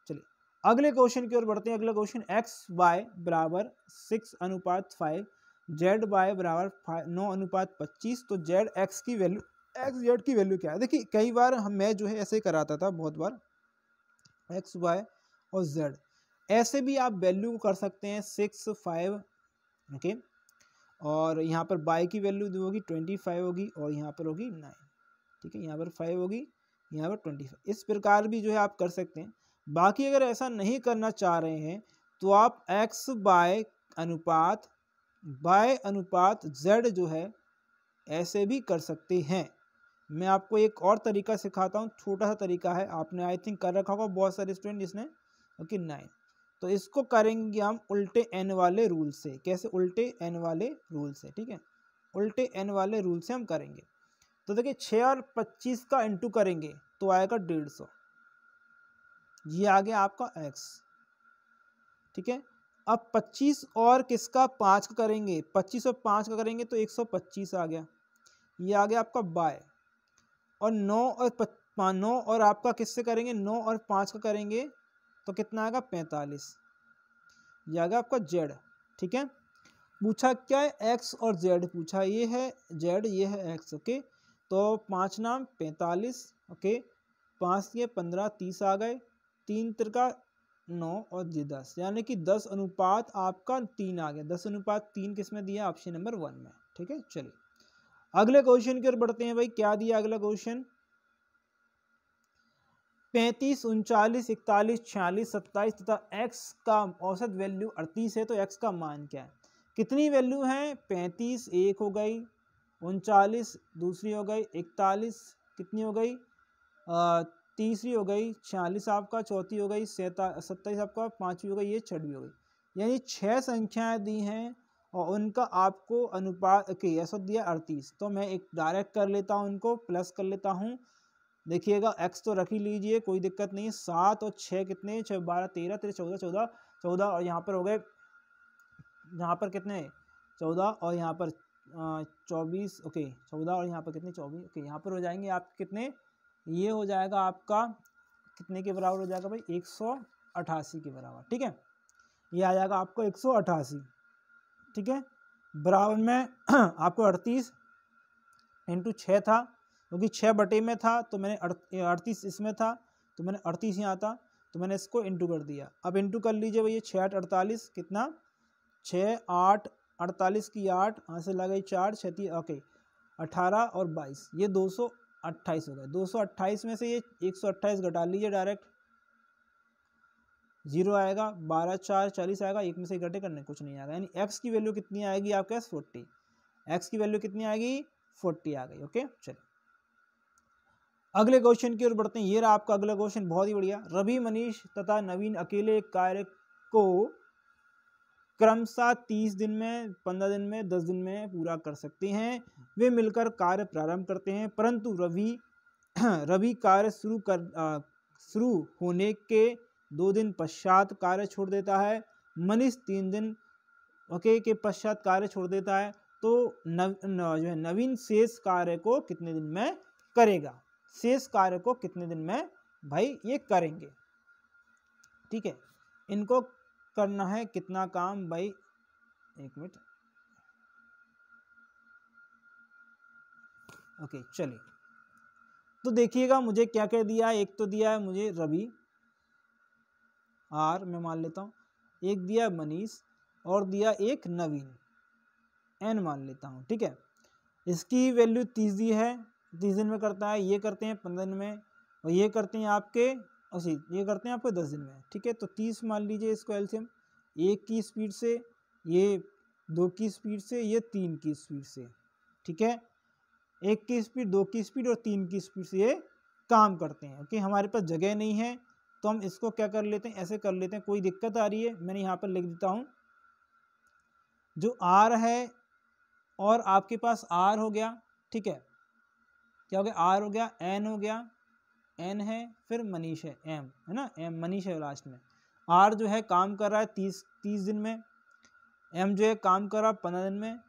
चलिए अगले क्वेश्चन की ओर बढ़ते हैं अगला क्वेश्चन एक्स वाई बराबर सिक्स अनुपात फाइव जेड वाई बराबर नौ अनुपात पच्चीस तो जेड एक्स की वैल्यू एक्स जेड की वैल्यू क्या है देखिए कई बार हम मैं जो है ऐसे कराता था बहुत बार एक्स वाई और जेड ऐसे भी आप वैल्यू कर सकते हैं सिक्स फाइव ओके और यहाँ पर बाई की वैल्यू होगी ट्वेंटी फाइव होगी और यहाँ पर होगी नाइन ठीक है यहाँ पर फाइव होगी यहाँ पर ट्वेंटी इस प्रकार भी जो है आप कर सकते हैं बाकी अगर ऐसा नहीं करना चाह रहे हैं तो आप x बाय अनुपात बाय अनुपात z जो है ऐसे भी कर सकते हैं मैं आपको एक और तरीका सिखाता हूँ छोटा सा तरीका है आपने आई थिंक कर रखा होगा बहुत सारे स्टूडेंट इसने ओके नाइन तो इसको करेंगे हम उल्टे एन वाले रूल से कैसे उल्टे एन वाले रूल से ठीक है उल्टे एन वाले रूल से हम करेंगे तो देखिए छः और पच्चीस का इंटू करेंगे तो आएगा डेढ़ सौ ये आ गया आपका एक्स ठीक है अब 25 और किसका पाँच का करेंगे 25 और पाँच का करेंगे तो 125 आ गया ये आ गया आपका बाय और नौ और नौ और आपका किससे करेंगे नौ और पाँच का करेंगे तो कितना आएगा 45 ये आ गया आपका जेड ठीक है पूछा क्या है एक्स और जेड पूछा ये है जेड ये है एक्स ओके तो पाँच नाम पैंतालीस ओके पाँच ये पंद्रह तीस आ गए तीन तिरका नौ और ये दस यानी कि दस अनुपात आपका तीन आ गया दस अनुपात तीन किस में दिया ऑप्शन नंबर वन में ठीक है चलिए अगले क्वेश्चन की ओर बढ़ते हैं भाई क्या दिया अगला क्वेश्चन पैंतीस उनचालीस इकतालीस छियालीस सत्ताईस तथा एक्स का औसत वैल्यू अड़तीस है तो एक्स का मान क्या है कितनी वैल्यू है पैंतीस एक हो गई उनचालीस दूसरी हो गई इकतालीस कितनी हो गई तीसरी हो गई छियालीस आपका चौथी हो गई सैता सत्ताईस आपका पाँचवीं हो गई ये छठवीं हो गई यानी छः संख्याएं दी हैं और उनका आपको अनुपात के okay, ऐसा दिया अड़तीस तो मैं एक डायरेक्ट कर लेता हूँ उनको प्लस कर लेता हूँ देखिएगा एक्स तो रख ही लीजिए कोई दिक्कत नहीं सात और छः कितने छः बारह तेरह तेरह चौदह चौदह चौदह और यहाँ पर हो गए यहाँ पर कितने चौदह और यहाँ पर चौबीस ओके चौदह और यहाँ पर कितने चौबीस ओके यहाँ पर हो जाएंगे आप कितने ये हो जाएगा आपका कितने के बराबर हो जाएगा भाई एक सौ अठासी के बराबर ठीक है ये आ जाएगा आपको एक सौ अठासी ठीक है बराबर में आपको अड़तीस इंटू छः था क्योंकि छः बटे में था तो मैंने अड़तीस इसमें था तो मैंने अड़तीस यहाँ था तो मैंने इसको इंटू कर दिया अब इंटू कर लीजिए भैया छः आठ अड़तालीस कितना छः आठ अड़तालीस की आठ यहाँ से लगे चार छती ओके अठारह और बाईस ये दो सौ अट्ठाईस हो गया दो सौ अट्ठाईस में से ये एक सौ अट्ठाईस घटा लीजिए डायरेक्ट जीरो आएगा बारह चार चालीस आएगा एक में से घटे करने कुछ नहीं आएगा यानी एक्स की वैल्यू कितनी आएगी आपके पास फोर्टी एक्स की वैल्यू कितनी आएगी फोर्टी आ गई ओके चलिए अगले क्वेश्चन की ओर बढ़ते हैं ये रहा आपका अगला क्वेश्चन बहुत ही बढ़िया रवि मनीष तथा नवीन अकेले कार्य को क्रमशः तीस दिन में पंद्रह दिन में दस दिन में पूरा कर सकते हैं वे मिलकर कार्य प्रारंभ करते हैं परंतु रवि रवि कार्य शुरू कर शुरू होने के दो दिन पश्चात कार्य छोड़ देता है मनीष तीन दिन ओके के पश्चात कार्य छोड़ देता है तो नव जो है नवीन शेष कार्य को कितने दिन में करेगा शेष कार्य को कितने दिन में भाई ये करेंगे ठीक है इनको करना है कितना काम भाई एक मिनट ओके चलिए तो देखिएगा मुझे क्या क्या दिया है एक तो दिया है मुझे रवि आर मैं मान लेता हूँ एक दिया मनीष और दिया एक नवीन एन मान लेता हूँ ठीक है इसकी वैल्यू तीस दी है तीस दिन में करता है ये करते हैं पंद्रह दिन में और ये करते हैं आपके अच्छी ये करते हैं आपको दस दिन में ठीक है तो तीस मान लीजिए इसको एल्शियम एक की स्पीड से ये दो की स्पीड से ये तीन की स्पीड से ठीक है एक की स्पीड दो की स्पीड और तीन की स्पीड से ये काम करते हैं कि हमारे पास जगह नहीं है तो हम इसको क्या कर लेते हैं ऐसे कर लेते हैं कोई दिक्कत आ रही है मैंने यहाँ पर लिख देता हूँ जो आर है और आपके पास आर हो गया ठीक है क्या हो गया आर हो गया एन हो गया एन है फिर मनीष है एम है ना एम मनीष है लास्ट में आर जो है काम कर रहा है तीस तीस दिन में एम जो है काम कर रहा है पंद्रह दिन में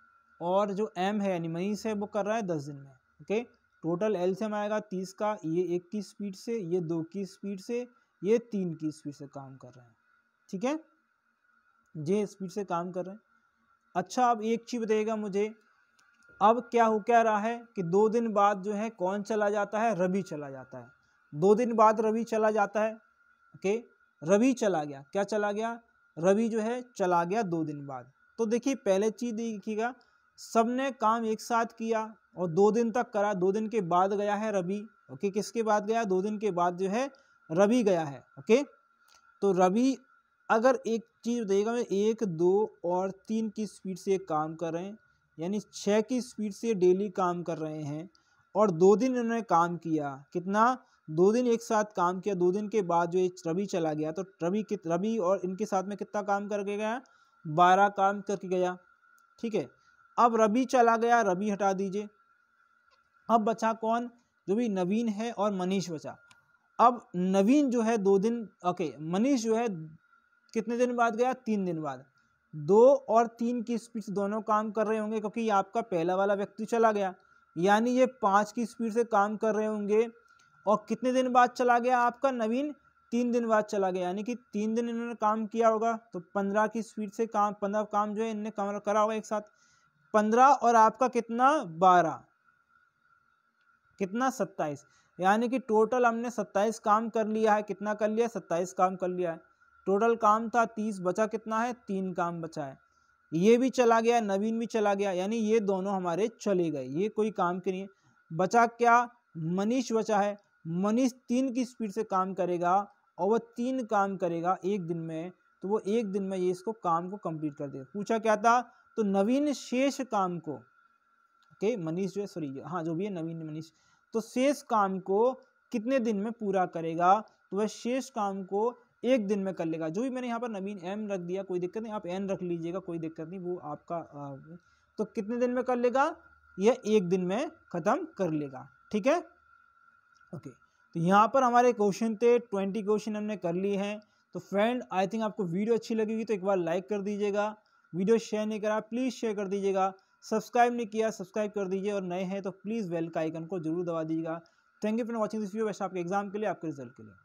और जो एम है यानी मनीष है वो कर रहा है दस दिन में ओके टोटल एल से आएगा तीस का ये एक की स्पीड से ये दो की स्पीड से ये तीन की स्पीड से काम कर रहे हैं ठीक है जे स्पीड से काम कर रहे हैं अच्छा अब एक चीज़ बताइएगा मुझे अब क्या हो क्या रहा है कि दो दिन बाद जो है कौन चला जाता है रवि चला जाता है दो दिन बाद रवि चला जाता है ओके रवि चला गया क्या चला गया रवि जो है चला गया दो दिन बाद तो देखिए पहले चीज़ देखिएगा सबने काम एक साथ किया और दो दिन तक करा दो दिन के बाद गया है रवि ओके किसके बाद गया दो दिन के बाद जो है रवि गया है ओके तो रवि अगर एक चीज़ देखेगा मैं एक दो और तीन की स्पीड से काम कर रहे हैं यानी छः की स्पीड से डेली काम कर रहे हैं और दो दिन उन्होंने काम किया कितना दो दिन एक साथ काम किया दो दिन के बाद जो रवि चला गया तो रवि रवि और इनके साथ में कितना काम करके गया बारह काम करके गया ठीक है अब रवि चला गया रवि हटा दीजिए अब बचा कौन जो भी नवीन है और मनीष बचा अब नवीन जो है दो दिन ओके मनीष जो है कितने दिन बाद गया तीन दिन बाद दो और तीन की स्पीड से दोनों काम कर रहे होंगे क्योंकि आपका पहला वाला व्यक्ति चला गया यानी ये पाँच की स्पीड से काम कर रहे होंगे और कितने दिन बाद चला गया आपका नवीन तीन दिन बाद चला गया यानी कि तीन दिन इन्होंने काम किया होगा तो पंद्रह की स्पीड से काम पंद्रह काम जो है इनने कमर करा होगा एक साथ पंद्रह और आपका कितना बारह कितना सत्ताईस यानी कि टोटल हमने सत्ताईस काम कर लिया है कितना कर लिया सत्ताईस काम कर लिया है टोटल काम था तीस बचा कितना है तीन काम बचा है ये भी चला गया नवीन भी चला गया यानी ये दोनों हमारे चले गए ये कोई काम के नहीं बचा क्या मनीष बचा है मनीष तीन की स्पीड से काम करेगा और वह तीन काम करेगा एक दिन में तो वो एक दिन में ये इसको काम को कंप्लीट कर देगा पूछा क्या था तो नवीन शेष काम को ओके मनीष जो है सॉरी हाँ जो भी है नवीन मनीष तो शेष काम को कितने दिन में पूरा करेगा तो वह शेष काम को एक दिन में कर लेगा जो भी मैंने यहाँ पर नवीन एम रख दिया कोई दिक्कत नहीं आप एन रख लीजिएगा कोई दिक्कत नहीं वो आपका आ, तो कितने दिन में कर लेगा यह एक दिन में ख़त्म कर लेगा ठीक है ओके तो यहाँ पर हमारे क्वेश्चन थे ट्वेंटी क्वेश्चन हमने कर लिए हैं तो फ्रेंड आई थिंक आपको वीडियो अच्छी लगेगी तो एक बार लाइक कर दीजिएगा वीडियो शेयर नहीं करा प्लीज़ शेयर कर दीजिएगा सब्सक्राइब नहीं किया सब्सक्राइब कर दीजिए और नए हैं तो प्लीज़ बेल का आइकन को जरूर दबा दीजिएगा thank you for watching this video वैसे आपके एग्जाम के लिए आपके रिजल्ट के लिए